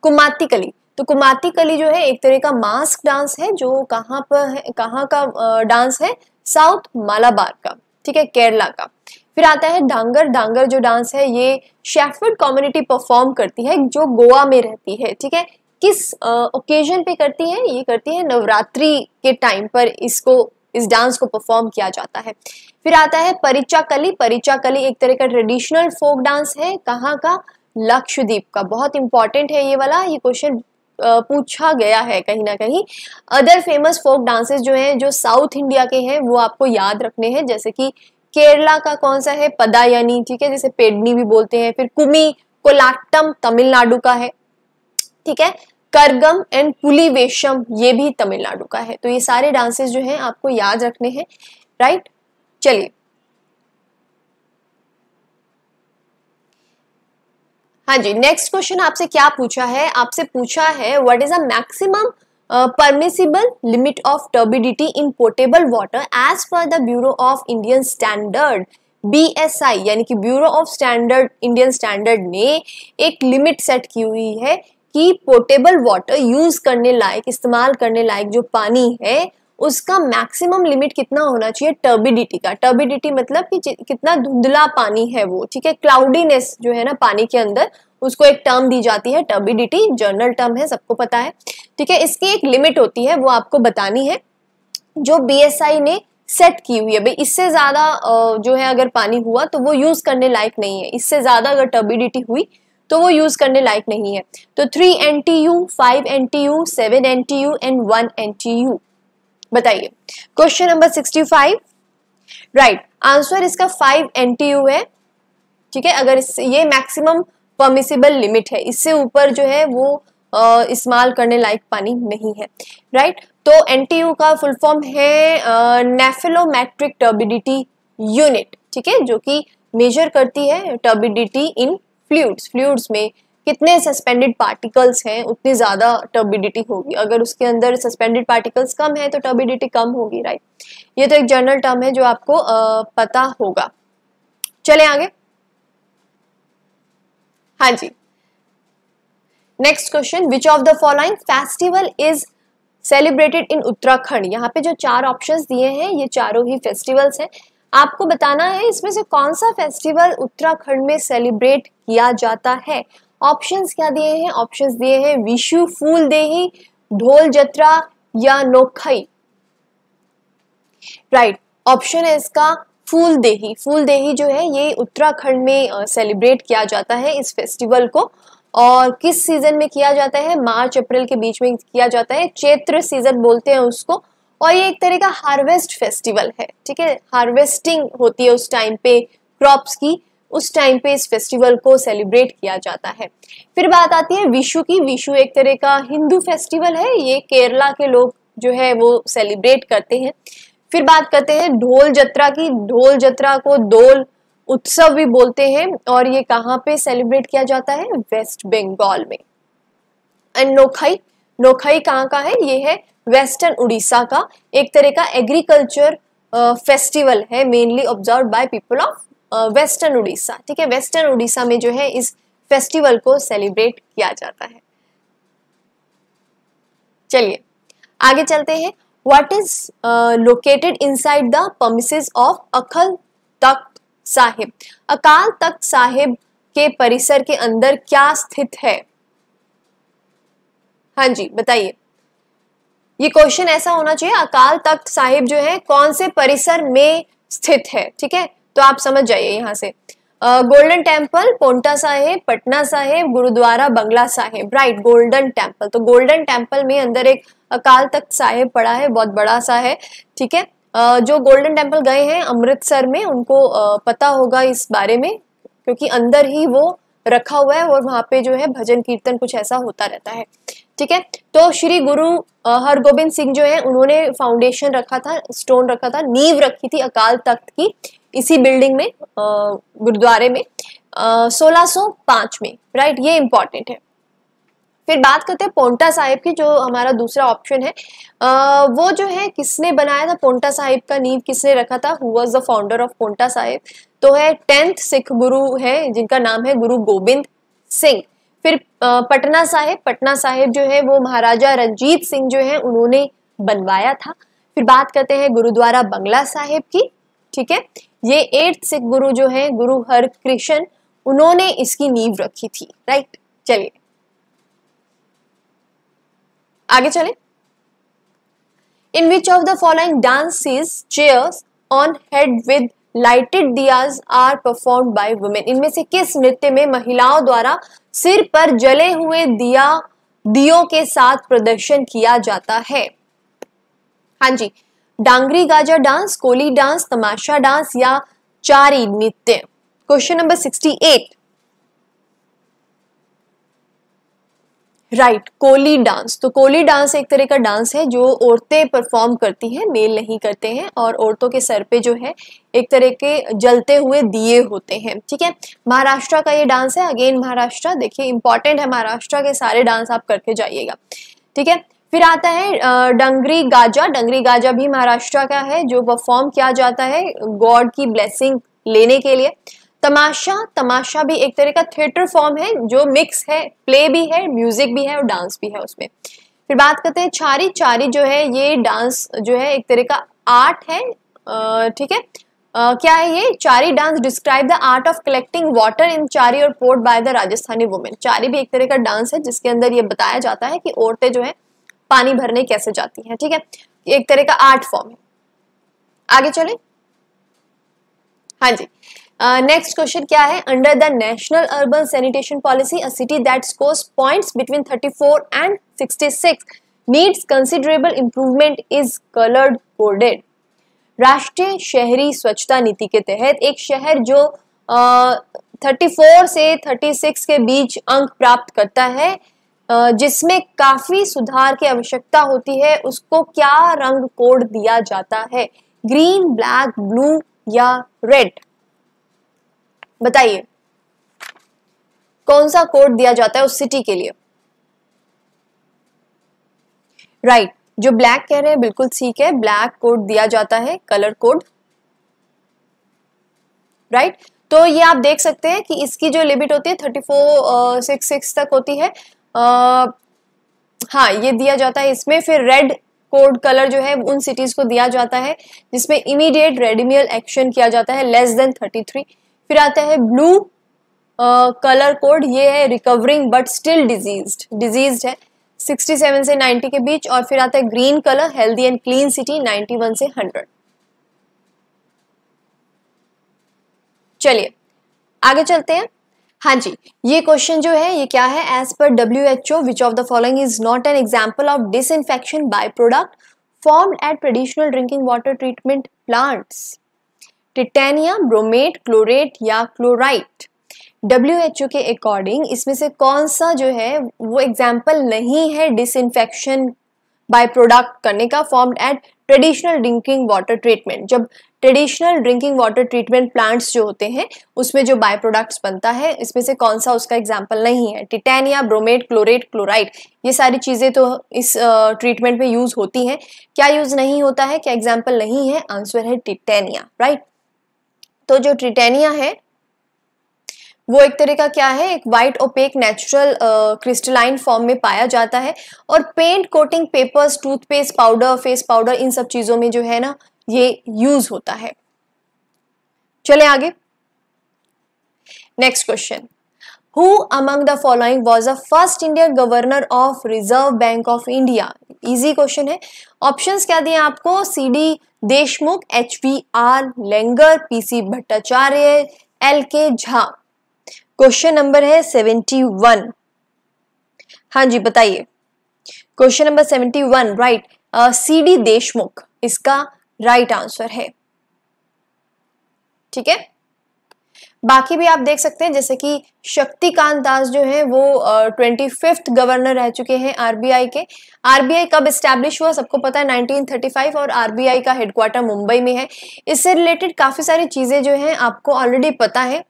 Speaker 1: Kummatti Kali तो कुमाती कली जो है एक तरह का मास्क डांस है जो कहां पर कहां का डांस है साउथ मालाबार का ठीक है केरला का फिर आता है डांगर डांगर जो डांस है ये शेफर्ड कम्युनिटी परफॉर्म करती है जो गोवा में रहती है ठीक है किस ओकेजन पे करती है ये करती है नवरात्रि के टाइम पर इसको इस डांस को परफॉर्म किया जाता है फिर आता है परिचा कली परिचा कली एक तरह का ट्रेडिशनल फोक डांस है कहाँ का लक्षद्वीप का बहुत इंपॉर्टेंट है ये वाला ये क्वेश्चन पूछा गया है कहीं ना कहीं अदर फेमस फोक डांसेस जो हैं जो साउथ इंडिया के हैं वो आपको याद रखने हैं जैसे कि केरला का कौन सा है पदायनी ठीक है जिसे पेडनी भी बोलते हैं फिर कुमी कोलाट्टम तमिलनाडु का है ठीक है करगम एंड पुलिवेशम ये भी तमिलनाडु का है तो ये सारे डांसेस जो हैं आपको याद रखने हैं राइट चलिए हाँ जी नेक्स्ट क्वेश्चन आपसे क्या पूछा है आपसे पूछा है what is a maximum permissible limit of turbidity in portable water as per the bureau of Indian standard BSI यानी कि bureau of standard Indian standard ने एक लिमिट सेट की हुई है कि पोर्टेबल वाटर यूज करने लायक इस्तेमाल करने लायक जो पानी है उसका मैक्सिमम लिमिट कितना होना चाहिए टर्बिडिटी का टर्बिडिटी मतलब कि कितना धुंधला पानी है वो ठीक है क्लाउडीनेस जो है ना पानी के अंदर उसको एक टर्म दी जाती है टर्बिडिटी जर्नल टर्म है सबको पता है ठीक है इसकी एक लिमिट होती है वो आपको बतानी है जो बी ने सेट की हुई है भाई इससे ज़्यादा जो है अगर पानी हुआ तो वो यूज़ करने लायक नहीं है इससे ज़्यादा अगर टर्बिडिटी हुई तो वो यूज़ करने लायक नहीं है तो three N T U five N T U seven N T U and one N T U बताइए question number sixty five right answer इसका फाइव एन है ठीक है अगर इस ये मैक्सिमम परमिसेबल लिमिट है इससे ऊपर जो है वो इस्तेमाल करने लायक पानी नहीं है राइट right? तो एन का फुल फॉर्म है नेफेलोमेट्रिक टर्बिडिटी यूनिट ठीक है जो कि मेजर करती है टर्बिडिटी इन फ्लूड्स फ्लूड्स में कितने सस्पेंडेड पार्टिकल्स हैं उतनी ज़्यादा टर्बिडिटी होगी अगर उसके अंदर सस्पेंडेड पार्टिकल्स कम है तो टर्बिडिटी कम होगी राइट ये तो एक जनरल टर्म है जो आपको आ, पता होगा चले आगे हाँ जी next question which of the following festival is celebrated in Uttarakhand यहाँ पे जो चार ऑप्शंस दिए हैं ये चारों ही फेस्टिवल्स हैं आपको बताना है इसमें से कौन सा फेस्टिवल उत्तराखंड में सेलिब्रेट किया जाता है ऑप्शंस क्या दिए हैं ऑप्शंस दिए हैं विशु फूल देही ढोल जत्रा या नोखई राइट ऑप्शन है इसका फूल देही फूल देही जो है ये उत्तराखंड में सेलिब्रेट किया जाता है इस फेस्टिवल को और किस सीजन में किया जाता है मार्च अप्रैल के बीच में किया जाता है चैत्र सीजन बोलते हैं उसको और ये एक तरह का हार्वेस्ट फेस्टिवल है ठीक है हार्वेस्टिंग होती है उस टाइम पे क्रॉप्स की उस टाइम पे इस फेस्टिवल को सेलिब्रेट किया जाता है फिर बात आती है विशु की विशु एक तरह का हिंदू फेस्टिवल है ये केरला के लोग जो है वो सेलिब्रेट करते हैं फिर बात करते हैं ढोल जत्रा की ढोल जत्रा को ढोल उत्सव भी बोलते हैं और ये कहाँ पे सेलिब्रेट किया जाता है वेस्ट बंगाल में एंड नोखाई नोखाई कहाँ का है ये है वेस्टर्न उड़ीसा का एक तरह का एग्रीकल्चर फेस्टिवल है mainly observe by people of western Orissa ठीक है वेस्टर्न उड़ीसा में जो है इस फेस्टिवल को सेलिब्रेट किया जाता है चलिए आगे चलते हैं what is located inside the premises of Akal Takht Sahib Akal Takht Sahib के परिसर के अंदर क्या स्थित है हाँ जी बताइए ये क्वेश्चन ऐसा होना चाहिए अकाल तख्त साहिब जो है कौन से परिसर में स्थित है ठीक है तो आप समझ जाइए यहाँ से golden temple Paonta Sahib Patna Sahib gurdwara Bangla Sahib right golden temple तो गोल्डन टेम्पल में अंदर एक अकाल तख्त साहेब पड़ा है बहुत बड़ा सा है ठीक है जो गोल्डन टेम्पल गए हैं अमृतसर में उनको पता होगा इस बारे में क्योंकि अंदर ही वो रखा हुआ है और वहां पे जो है भजन कीर्तन कुछ ऐसा होता रहता है ठीक है तो श्री गुरु हरगोबिंद सिंह जो है उन्होंने फाउंडेशन रखा था स्टोन रखा था नींव रखी थी अकाल तख्त की इसी बिल्डिंग में गुरुद्वारे में सोलह सो पांच में राइट ये इंपॉर्टेंट है फिर बात करते हैं पोंटा साहिब की जो हमारा दूसरा ऑप्शन है आ, वो जो है किसने बनाया था पोंटा साहिब का नींव किसने रखा था who was the founder of Paonta Sahib तो है टेंथ सिख गुरु है जिनका नाम है गुरु गोविंद सिंह फिर आ, पटना साहिब पटना साहिब जो है वो महाराजा रंजीत सिंह जो है उन्होंने बनवाया था फिर बात करते हैं गुरुद्वारा बंगला साहिब की ठीक है ये एट्थ सिख गुरु जो है गुरु हर कृष्ण उन्होंने इसकी नींव रखी थी राइट चलिए आगे चले in which of the following dances chairs on head with lighted diyas are performed by women इनमें से किस नृत्य में महिलाओं द्वारा सिर पर जले हुए दिया दियो के साथ प्रदर्शन किया जाता है हाँ जी Dangri Gaja dance Koli dance Tamasha dance या चारी नृत्य question number sixty eight right Koli dance तो कोली डांस एक तरह का डांस है जो औरतें परफॉर्म करती हैं मेल नहीं करते हैं और औरतों के सर पे जो है एक तरह के जलते हुए दिए होते हैं ठीक है महाराष्ट्र का ये डांस है अगेन महाराष्ट्र देखिए इंपॉर्टेंट है महाराष्ट्र के सारे डांस आप करके जाइएगा ठीक है फिर आता है डंगरी गाजा डंगरी गाजा भी महाराष्ट्र का है जो परफॉर्म किया जाता है गॉड की ब्लेसिंग लेने के लिए तमाशा तमाशा भी एक तरह का थिएटर फॉर्म है जो मिक्स है प्ले भी है म्यूजिक भी है और डांस भी है उसमें फिर बात करते हैं चारी चारी जो है ये डांस जो है एक तरह का आर्ट है ठीक है Uh, क्या है ये Chari dance describe the art of collecting water in Chari और port by the Rajasthani women Chari भी एक तरह का डांस है जिसके अंदर ये बताया जाता है कि औरतें जो है पानी भरने कैसे जाती है ठीक है एक तरह का आर्ट फॉर्म है आगे चले हाँ जी नेक्स्ट uh, क्वेश्चन क्या है under the national urban sanitation policy a city that scores points between 34 and 66 needs considerable improvement is coloured coded राष्ट्रीय शहरी स्वच्छता नीति के तहत एक शहर जो uh, 34 से 36 के बीच अंक प्राप्त करता है जिसमें काफ़ी सुधार की आवश्यकता होती है उसको क्या रंग कोड दिया जाता है ग्रीन ब्लैक ब्लू या रेड बताइए कौन सा कोड दिया जाता है उस सिटी के लिए राइट right. जो ब्लैक कह रहे हैं बिल्कुल ठीक है ब्लैक कोड दिया जाता है कलर कोड राइट तो ये आप देख सकते हैं कि इसकी जो लिमिट होती है थर्टी फोर सिक्स सिक्स तक होती है आ, हाँ ये दिया जाता है इसमें फिर रेड कोड कलर जो है उन सिटीज़ को दिया जाता है जिसमें इमीडिएट रेडिमियल एक्शन किया जाता है लेस देन थर्टी थ्री फिर आता है ब्लू कलर कोड ये है recovering but still disease disease है 67 से 90 के बीच और फिर आता है green colour healthy and clean city 91 से 100 चलिए आगे चलते हैं हाँ जी ये क्वेश्चन जो है ये क्या है as per W H O which of the following is not an example of disinfection by product form at traditional drinking water treatment plants titania bromate chlorate या क्लोराइट डब्ल्यू एच ओ के according इसमें से कौन सा जो है वो example नहीं है डिस इन्फेक्शन बाय प्रोडक्ट करने का form at traditional drinking water treatment जब traditional drinking water treatment plants जो होते हैं उसमें जो बाय प्रोडक्ट्स बनता है इसमें से कौन सा उसका एग्जाम्पल नहीं है टिटेनिया ब्रोमेट क्लोरेट क्लोराइड ये सारी चीज़ें तो इस ट्रीटमेंट uh, में यूज़ होती हैं क्या यूज़ नहीं होता है क्या एग्जाम्पल नहीं है आंसर है टिटेनिया राइट तो जो ट्रिटेनिया है वो एक तरह का क्या है एक white opaque natural crystalline form में पाया जाता है और paint coating papers toothpaste powder face powder इन सब चीज़ों में जो है ना ये यूज होता है चले आगे next question who among the following was a first Indian governor of reserve bank of India easy question है ऑप्शंस क्या दिए आपको C D Deshmukh H V R Iengar P C Bhattacharya L K Jha question number है seventy one हाँ जी बताइए question number seventy one right C D Deshmukh इसका right answer है ठीक है बाकी भी आप देख सकते हैं जैसे कि शक्तिकांत दास जो है वो ट्वेंटी फिफ्थ गवर्नर रह चुके हैं आरबीआई के आरबीआई कब स्टैब्लिश हुआ सबको पता है 1935 और आरबीआई का हेडक्वार्टर मुंबई में है इससे रिलेटेड काफ़ी सारी चीज़ें जो हैं आपको ऑलरेडी पता है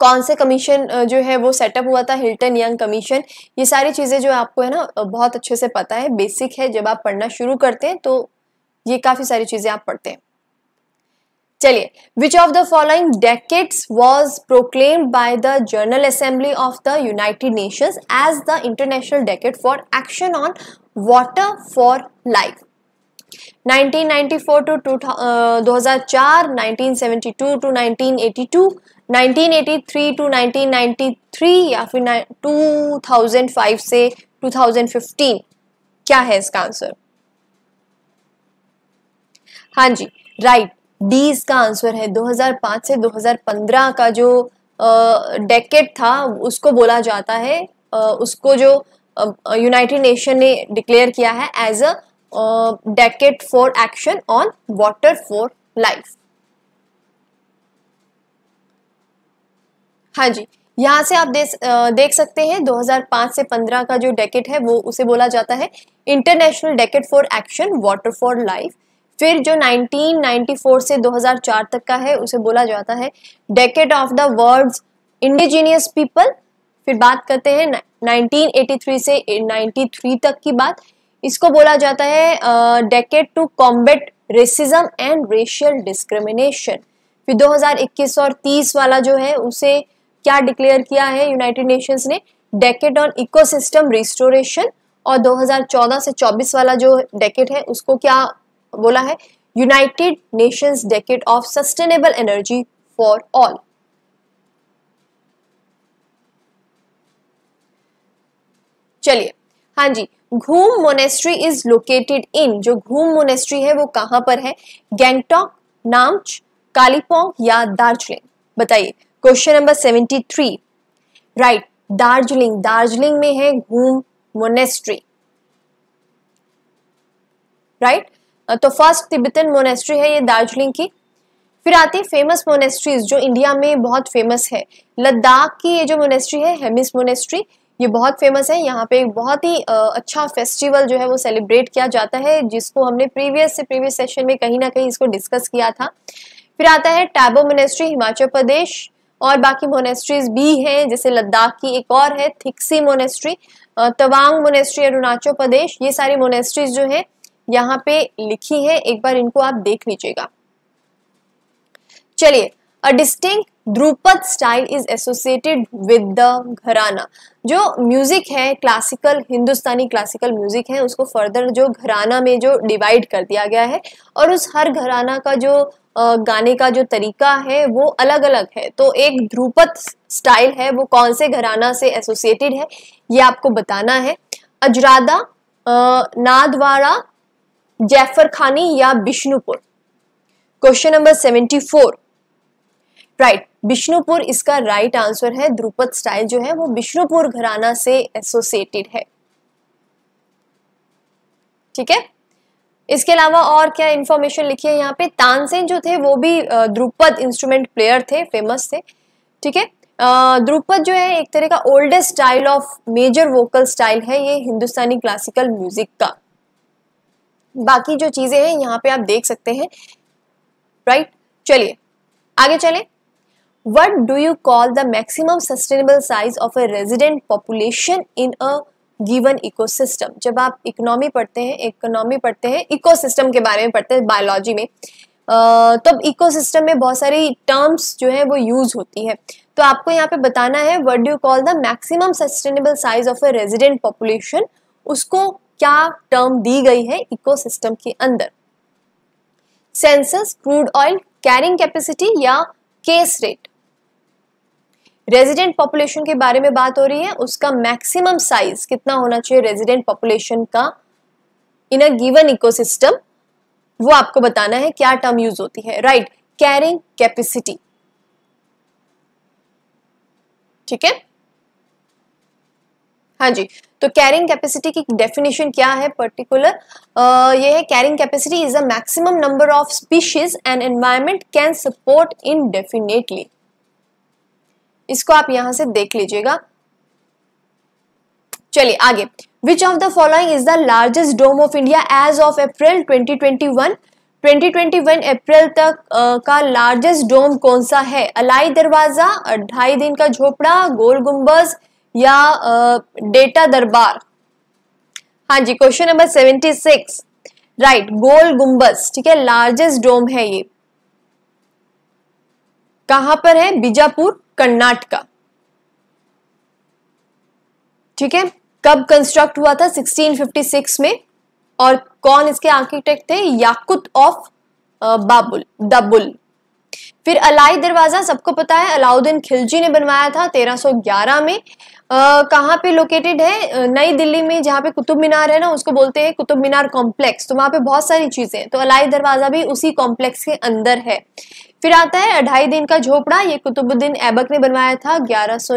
Speaker 1: कौन से कमीशन जो है वो सेटअप हुआ था हिल्टन यंग कमीशन ये सारी चीज़ें जो आपको है ना बहुत अच्छे से पता है बेसिक है जब आप पढ़ना शुरू करते हैं तो ये काफी सारी चीजें आप पढ़ते हैं चलिए which of the following decades was proclaimed by the General Assembly of the United Nations as the International decade for action on water for Life 1994 to to दो हजार चार nineteen seventy two to nineteen eighty two nineteen eighty three to nineteen three या फिर two thousand five से two thousand fifteen क्या है इसका answer हाँ जी राइट डी इसका आंसर है 2005 से 2015 का जो डेकेट था उसको बोला जाता है आ, उसको जो यूनाइटेड नेशन ने डिक्लेयर किया है as a decade for action on water for life हाँ जी यहाँ से आप देख देख सकते हैं 2005 से 15 का जो डेकेट है वो उसे बोला जाता है international decade for action water for life फिर जो 1994 से 2004 तक का है उसे बोला जाता है decade of the world indigenous people फिर बात करते हैं 1983 से 93 तक की बात इसको बोला जाता है decade to combat racism and racial discrimination फिर 2021 और 30 वाला जो है उसे क्या डिक्लेयर किया है यूनाइटेड नेशंस ने डेकेट ऑन इकोसिस्टम रिस्टोरेशन और 2014 से 24 वाला जो डेकेट है उसको क्या बोला है United Nations decade of sustainable energy for all चलिए हाँ जी घूम मोनेस्ट्री इज लोकेटेड इन जो घूम मोनेस्ट्री है वो कहां पर है गैंगटोक नामच कालीपोंग या दार्जिलिंग बताइए question number seventy three right Darjeeling Darjeeling में है घूम मोनेस्ट्री राइट right? तो फर्स्ट तिब्बतन मोनेस्ट्री है ये दार्जिलिंग की फिर आती है फेमस मोनेस्ट्रीज जो इंडिया में बहुत फेमस है लद्दाख की ये जो मोनेस्ट्री है हेमिस मोनेस्ट्री ये बहुत फेमस है यहाँ पे एक बहुत ही अच्छा फेस्टिवल जो है वो सेलिब्रेट किया जाता है जिसको हमने प्रीवियस से प्रीवियस सेशन में कहीं ना कहीं इसको डिस्कस किया था फिर आता है टैबो मोनेस्ट्री हिमाचल प्रदेश और बाकी मोनेस्ट्रीज भी हैं जैसे लद्दाख की एक और है थिक्सी मोनेस्ट्री तवांग मोनेस्ट्री अरुणाचल प्रदेश ये सारी मोनेस्ट्रीज जो है यहाँ पे लिखी है एक बार इनको आप देख लीजिएगा चलिए a distinct dhrupad style is associated with the gharana जो म्यूजिक है क्लासिकल हिंदुस्तानी क्लासिकल म्यूजिक है उसको फर्दर जो घराना में जो डिवाइड कर दिया गया है और उस हर घराना का जो गाने का जो तरीका है वो अलग अलग है तो एक ध्रुपद स्टाइल है वो कौन से घराना से एसोसिएटेड है ये आपको बताना है अजरादा नादवाड़ा जैफर खानी या Bishnupur question number seventy four right Bishnupur इसका राइट right आंसर है ध्रुपद स्टाइल जो है वो बिष्णुपुर घराना से एसोसिएटेड है ठीक है इसके अलावा और क्या इंफॉर्मेशन लिखी है यहाँ पे तानसेन जो थे वो भी द्रुपद इंस्ट्रूमेंट प्लेयर थे फेमस थे ठीक है द्रुपद जो है एक तरह का oldest style of major vocal style है ये हिंदुस्तानी क्लासिकल म्यूजिक का बाकी जो चीज़ें हैं यहाँ पे आप देख सकते हैं राइट right? चलिए आगे चले what do you call the maximum sustainable size of a resident population in a given ecosystem जब आप इकोनॉमी पढ़ते हैं इकोनॉमी पढ़ते हैं इकोसिस्टम के बारे में पढ़ते हैं बायोलॉजी में तब तो इकोसिस्टम में बहुत सारी टर्म्स जो है वो यूज होती है तो आपको यहाँ पे बताना है what do call the maximum sustainable size of a resident population उसको क्या टर्म दी गई है इकोसिस्टम के अंदर census crude oil carrying capacity या केस रेट रेजिडेंट पॉपुलेशन के बारे में बात हो रही है उसका मैक्सिमम साइज कितना होना चाहिए रेजिडेंट पॉपुलेशन का इन अ गिवन इकोसिस्टम वो आपको बताना है क्या टर्म यूज होती है राइट कैरिंग कैपेसिटी ठीक है हाँ जी तो कैरिंग कैपेसिटी की डेफिनेशन क्या है पर्टिकुलर uh, ये है carrying capacity is a maximum number of species and environment can support indefinitely इसको आप यहां से देख लीजिएगा चलिए आगे which of the following is the largest dome of India as of April 2021 2021 April तक uh, का लार्जेस्ट डोम कौन सा है अलाई दरवाजा ढाई दिन का झोपड़ा गोल गुम्बज या डेटा दरबार हाँ जी question number seventy six right Gol Gumbaz ठीक है लार्जेस्ट डोम है ये कहां पर है बीजापुर कर्नाटका ठीक है कब कंस्ट्रक्ट हुआ था 1656 में और कौन इसके आर्किटेक्ट थे याकुत ऑफ बाबुल दबुल फिर अलाई दरवाजा सबको पता है अलाउद्दीन खिलजी ने बनवाया था 1311 में कहाँ पे लोकेटेड है नई दिल्ली में जहाँ पे कुतुब मीनार है ना उसको बोलते हैं कुतुब मीनार कॉम्प्लेक्स तो वहाँ पे बहुत सारी चीजें हैं तो अलाई दरवाजा भी उसी कॉम्प्लेक्स के अंदर है फिर आता है अढ़ाई दिन का झोपड़ा ये कुतुबुद्दीन ऐबक ने बनवाया था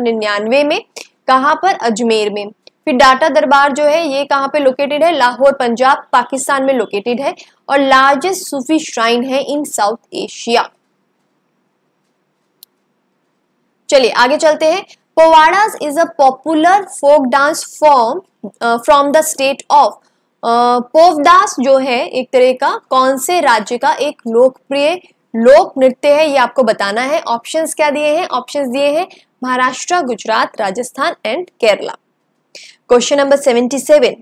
Speaker 1: निन्यानवे में कहाँ पर अजमेर में फिर डाटा दरबार जो है ये कहाँ पे लोकेटेड है लाहौर पंजाब पाकिस्तान में लोकेटेड है और लार्जेस्ट सूफी श्राइन है इन साउथ एशिया चलिए आगे चलते हैं Powadas is a popular folk dance form from the state of Powadas जो है एक तरह का कौन से राज्य का एक लोकप्रिय लोक नृत्य है ये आपको बताना है ऑप्शंस क्या दिए हैं ऑप्शंस दिए हैं Maharashtra Gujarat Rajasthan and Kerala question number seventy seven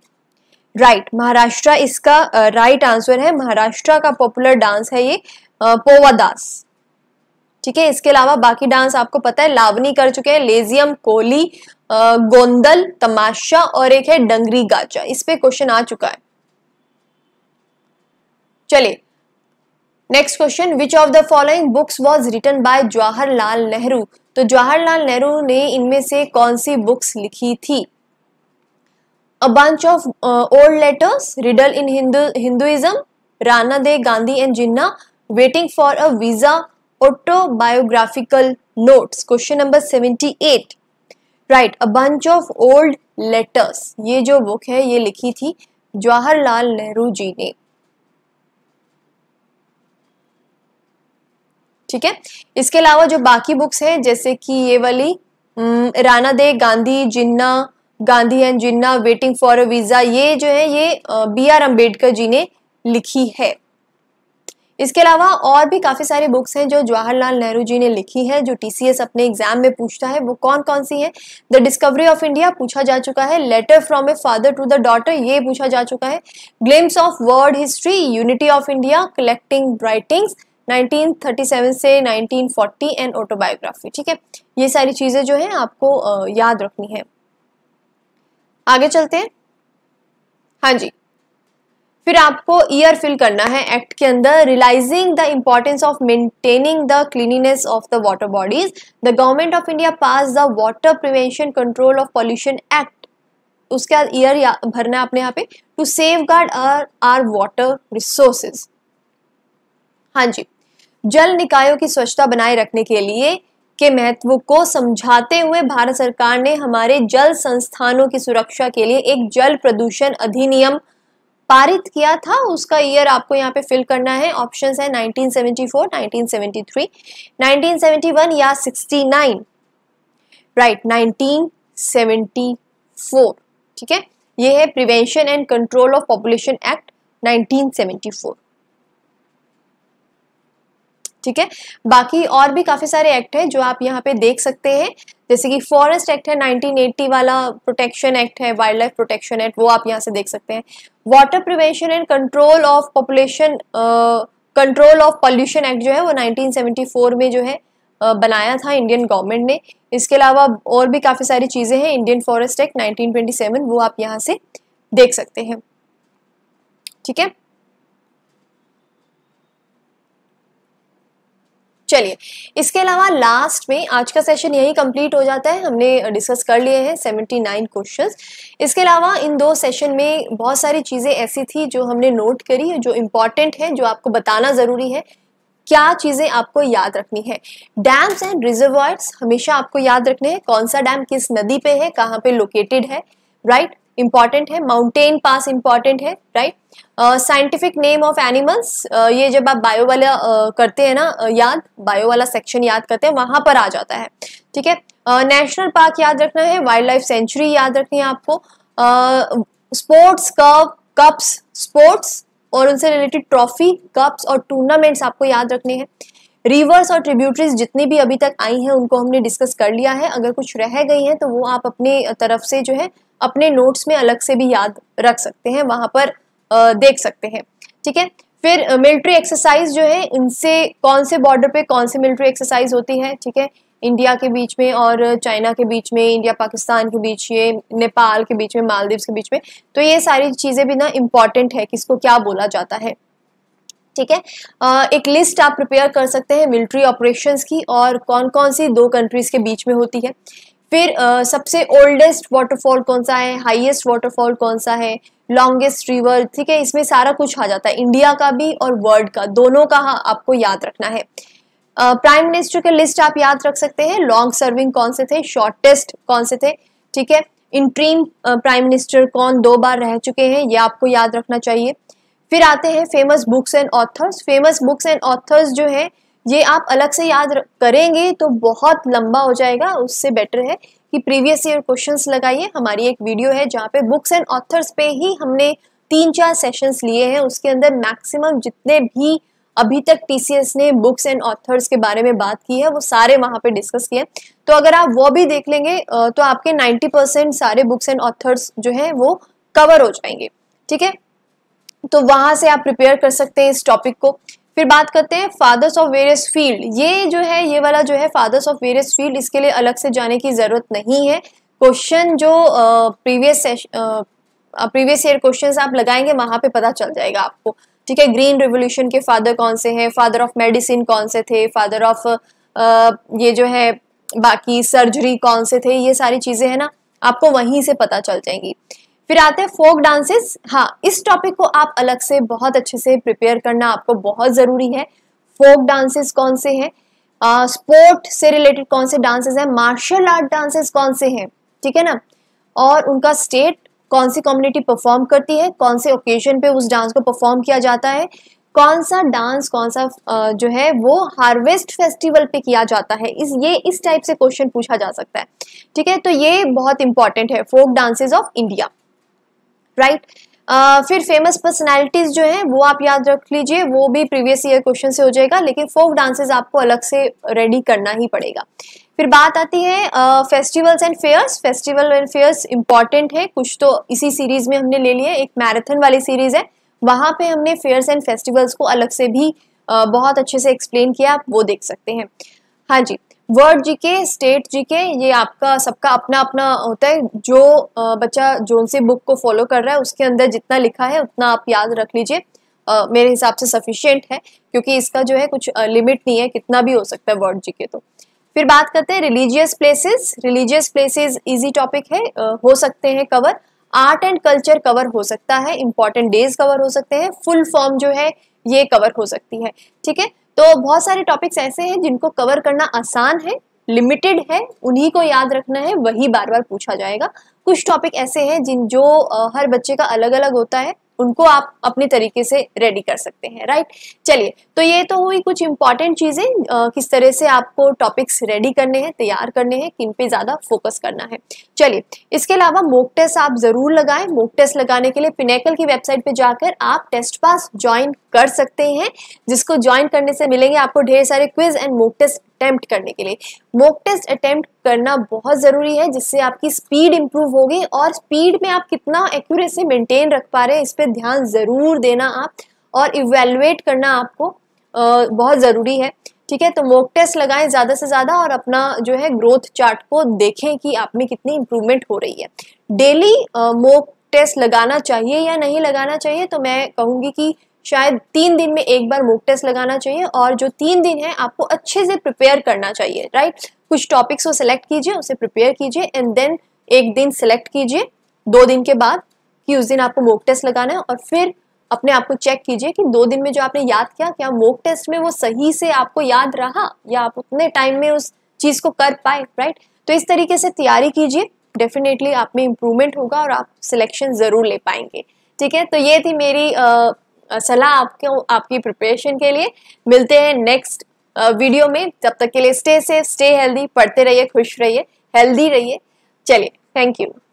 Speaker 1: right Maharashtra इसका राइट uh, आंसर right है महाराष्ट्र का पॉपुलर डांस है ये पोवादास uh, ठीक है इसके अलावा बाकी डांस आपको पता है लावनी कर चुके हैं लेजियम कोली गोंदल तमाशा और एक है डंगरी गाचा इस पे क्वेश्चन आ चुका है चलिए next question which of the following books was written by Jawaharlal Nehru तो जवाहरलाल नेहरू ने इनमें से कौन सी बुक्स लिखी थी a bunch of old letters riddle in Hinduism Ranade Gandhi and Jinnah waiting for a visa autobiographical notes question number 78 right a bunch of old letters ये जो book है ये लिखी थी जवाहरलाल नेहरू जी ने ठीक है इसके अलावा जो बाकी बुक्स हैं जैसे कि ये वाली Ranade Gandhi Jinnah Gandhi and Jinnah waiting for a visa ये जो है ये बी आर अम्बेडकर जी ने लिखी है इसके अलावा और भी काफ़ी सारी बुक्स हैं जो जवाहरलाल नेहरू जी ने लिखी है जो टीसीएस अपने एग्जाम में पूछता है वो कौन कौन सी है द डिस्कवरी ऑफ इंडिया पूछा जा चुका है letter from a father to the daughter ये पूछा जा चुका है glimpses of world history unity of India collecting writings 1937 से 1940 एंड ऑटोबायोग्राफी ठीक है ये सारी चीज़ें जो है आपको याद रखनी है आगे चलते हैं हाँ जी फिर आपको ईयर फिल करना है एक्ट के अंदर realising the importance of maintaining the cleanliness of the water bodies the government of India pass the water prevention control of pollution act उसके बाद ईयर भरना आपने यहाँ पे to safeguard our our water resources हाँ जी जल निकायों की स्वच्छता बनाए रखने के लिए के महत्व को समझाते हुए भारत सरकार ने हमारे जल संस्थानों की सुरक्षा के लिए एक जल प्रदूषण अधिनियम पारित किया था उसका ईयर आपको यहाँ पे फिल करना है ऑप्शन है 1974, 1973, 1971 या 69 राइट right, 1974 ठीक है ये है prevention and control of population act 1974 ठीक है बाकी और भी काफ़ी सारे एक्ट हैं जो आप यहाँ पे देख सकते हैं जैसे कि फॉरेस्ट एक्ट है 1980 वाला प्रोटेक्शन एक्ट है वाइल्ड लाइफ प्रोटेक्शन एक्ट वो आप यहाँ से देख सकते हैं water prevention and control of population control of pollution act जो है वो 1974 में जो है बनाया था इंडियन गवर्नमेंट ने इसके अलावा और भी काफ़ी सारी चीज़ें हैं इंडियन फॉरेस्ट एक्ट नाइनटीन वो आप यहाँ से देख सकते हैं ठीक है चलिए इसके अलावा लास्ट में आज का सेशन यही कंप्लीट हो जाता है हमने डिस्कस कर लिए हैं सेवेंटी नाइन क्वेश्चन इसके अलावा इन दो सेशन में बहुत सारी चीज़ें ऐसी थी जो हमने नोट करी जो इम्पॉर्टेंट है जो आपको बताना ज़रूरी है क्या चीज़ें आपको याद रखनी है डैम्स एंड रिजर्वर्ट्स हमेशा आपको याद रखने हैं कौन सा डैम किस नदी पे है कहाँ पे लोकेटेड है राइट right? इम्पॉर्टेंट है माउंटेन पास इम्पॉर्टेंट है right scientific name of animals ये जब आप बायो वाला uh, करते हैं ना uh, याद बायो वाला सेक्शन याद करते हैं वहां पर आ जाता है ठीक है नेशनल uh, पार्क याद रखना है वाइल्ड लाइफ सेंचुरी याद रखनी है आपको स्पोर्ट्स कप कप्स स्पोर्ट्स और उनसे रिलेटेड ट्रॉफी कप्स और टूर्नामेंट्स आपको याद रखने हैं रिवर्स और ट्रिब्यूटरीज जितनी भी अभी तक आई हैं उनको हमने डिस्कस कर लिया है अगर कुछ रह गई हैं तो वो आप अपनी तरफ से जो है अपने नोट्स में अलग से भी याद रख सकते हैं वहां पर देख सकते हैं ठीक है फिर मिलिट्री एक्सरसाइज जो है इनसे कौन से बॉर्डर पे कौन सी मिलिट्री एक्सरसाइज होती है ठीक है इंडिया के बीच में और चाइना के बीच में इंडिया पाकिस्तान के बीच ये नेपाल के बीच में मालदीव्स के बीच में तो ये सारी चीज़ें भी ना इम्पॉर्टेंट है किसको क्या बोला जाता है ठीक है एक लिस्ट आप प्रिपेयर कर सकते हैं मिलिट्री ऑपरेशंस की और कौन कौन सी दो कंट्रीज़ के बीच में होती है फिर uh, सबसे ओल्डेस्ट वाटरफॉल कौन सा है हाईएस्ट वाटरफॉल कौन सा है लॉन्गेस्ट रिवर ठीक है इसमें सारा कुछ आ जाता है इंडिया का भी और वर्ल्ड का दोनों का हाँ, आपको याद रखना है प्राइम uh, मिनिस्टर के लिस्ट आप याद रख सकते हैं लॉन्ग सर्विंग कौन से थे शॉर्टेस्ट कौन से थे ठीक है इंट्रीम प्राइम मिनिस्टर कौन दो बार रह चुके हैं ये आपको याद रखना चाहिए फिर आते हैं famous books and authors famous books and authors जो है ये आप अलग से याद करेंगे तो बहुत लंबा हो जाएगा उससे बेटर है कि प्रीवियस ईयर क्वेश्चंस लगाइए हमारी एक वीडियो है जहाँ पे बुक्स एंड ऑथर्स पे ही हमने तीन चार सेशंस लिए हैं उसके अंदर मैक्सिमम जितने भी अभी तक टीसीएस ने बुक्स एंड ऑथर्स के बारे में बात की है वो सारे वहाँ पे डिस्कस किए तो अगर आप वो भी देख लेंगे तो आपके 90 परसेंट सारे बुक्स एंड ऑथर्स जो है वो कवर हो जाएंगे ठीक है तो वहां से आप प्रिपेयर कर सकते हैं इस टॉपिक को फिर बात करते हैं फादर्स ऑफ वेरियस फील्ड ये जो है ये वाला जो है फादर्स ऑफ वेरियस फील्ड इसके लिए अलग से जाने की ज़रूरत नहीं है क्वेश्चन जो प्रीवियस प्रीवियस ईयर क्वेश्चन आप लगाएंगे वहां पे पता चल जाएगा आपको ठीक है ग्रीन रिवोल्यूशन के फादर कौन से हैं फादर ऑफ मेडिसिन कौन से थे फादर ऑफ ये जो है बाकी सर्जरी कौन से थे ये सारी चीज़ें है ना आपको वहीं से पता चल जाएंगी फिर आते हैं फोक डांसेस हाँ इस टॉपिक को आप अलग से बहुत अच्छे से प्रिपेयर करना आपको बहुत ज़रूरी है फोक डांसेस कौन से हैं स्पोर्ट से रिलेटेड कौन से डांसेस हैं मार्शल आर्ट डांसेस कौन से हैं ठीक है ना और उनका स्टेट कौन सी कम्युनिटी परफॉर्म करती है कौन से ओकेजन पे उस डांस को परफॉर्म किया जाता है कौन सा डांस कौन सा uh, जो है वो हार्वेस्ट फेस्टिवल पे किया जाता है इस ये इस टाइप से क्वेश्चन पूछा जा सकता है ठीक है तो ये बहुत इंपॉर्टेंट है folk dances of India right uh, फिर फेमस पर्सनालिटीज जो हैं वो आप याद रख लीजिए वो भी प्रीवियस ईयर क्वेश्चन से हो जाएगा लेकिन फोक डांसेस आपको अलग से रेडी करना ही पड़ेगा फिर बात आती है festivals and fairs festival and fairs important है कुछ तो इसी सीरीज में हमने ले लिए एक मैराथन वाली सीरीज है वहां पे हमने फेयर्स एंड फेस्टिवल्स को अलग से भी uh, बहुत अच्छे से एक्सप्लेन किया आप वो देख सकते हैं हाँ जी वर्ड जीके स्टेट जीके ये आपका सबका अपना अपना होता है जो बच्चा जोन से बुक को फॉलो कर रहा है उसके अंदर जितना लिखा है उतना आप याद रख लीजिए मेरे हिसाब से सफिशियंट है क्योंकि इसका जो है कुछ लिमिट नहीं है कितना भी हो सकता है वर्ड जीके तो फिर बात करते हैं religious places religious places easy topic है हो सकते हैं cover art and culture cover हो सकता है इंपॉर्टेंट डेज कवर हो सकते हैं फुल फॉर्म जो है ये कवर हो सकती है ठीक है तो बहुत सारे टॉपिक्स ऐसे हैं जिनको कवर करना आसान है लिमिटेड है उन्हीं को याद रखना है वही बार बार पूछा जाएगा कुछ टॉपिक ऐसे हैं जिन जो हर बच्चे का अलग अलग होता है उनको आप अपने तरीके से रेडी कर सकते हैं राइट चलिए तो ये तो हुई कुछ इंपॉर्टेंट चीज़ें किस तरह से आपको टॉपिक्स रेडी करने हैं तैयार करने हैं किन पे ज़्यादा फोकस करना है चलिए इसके अलावा मोक टेस्ट आप ज़रूर लगाएं मोक टेस्ट लगाने के लिए पिनेकल की वेबसाइट पे जाकर आप टेस्ट पास ज्वाइन कर सकते हैं जिसको ज्वाइन करने से मिलेंगे आपको ढेर सारे quiz and mock test attempt करने के लिए मोक टेस्ट अटेम्प्ट करना बहुत ज़रूरी है जिससे आपकी स्पीड इंप्रूव होगी और स्पीड में आप कितना एक्यूरेसी मेंटेन रख पा रहे हैं इस पर ध्यान ज़रूर देना आप और इवेलुएट करना आपको बहुत ज़रूरी है ठीक है तो मोक टेस्ट लगाएं ज़्यादा से ज़्यादा और अपना जो है ग्रोथ चार्ट को देखें कि आप में कितनी इंप्रूवमेंट हो रही है डेली मोक टेस्ट लगाना चाहिए या नहीं लगाना चाहिए तो मैं कहूँगी कि शायद तीन दिन में एक बार मोक टेस्ट लगाना चाहिए और जो तीन दिन है आपको अच्छे से प्रिपेयर करना चाहिए राइट कुछ टॉपिक्स को सिलेक्ट कीजिए उसे प्रिपेयर कीजिए एंड देन एक दिन सेलेक्ट कीजिए दो दिन के बाद कि उस दिन आपको मोक टेस्ट लगाना है और फिर अपने आप को चेक कीजिए कि दो दिन में जो आपने याद किया क्या मोक टेस्ट में वो सही से आपको याद रहा या आप उतने टाइम में उस चीज़ को कर पाए राइट तो इस तरीके से तैयारी कीजिए डेफिनेटली आप में इम्प्रूवमेंट होगा और आप सिलेक्शन ज़रूर ले पाएंगे ठीक है तो ये थी मेरी सलाह आपके आपकी प्रिपरेशन के लिए मिलते हैं नेक्स्ट वीडियो में तब तक के लिए स्टे सेफ स्टे हेल्दी पढ़ते रहिए खुश रहिए हेल्दी रहिए चलिए थैंक यू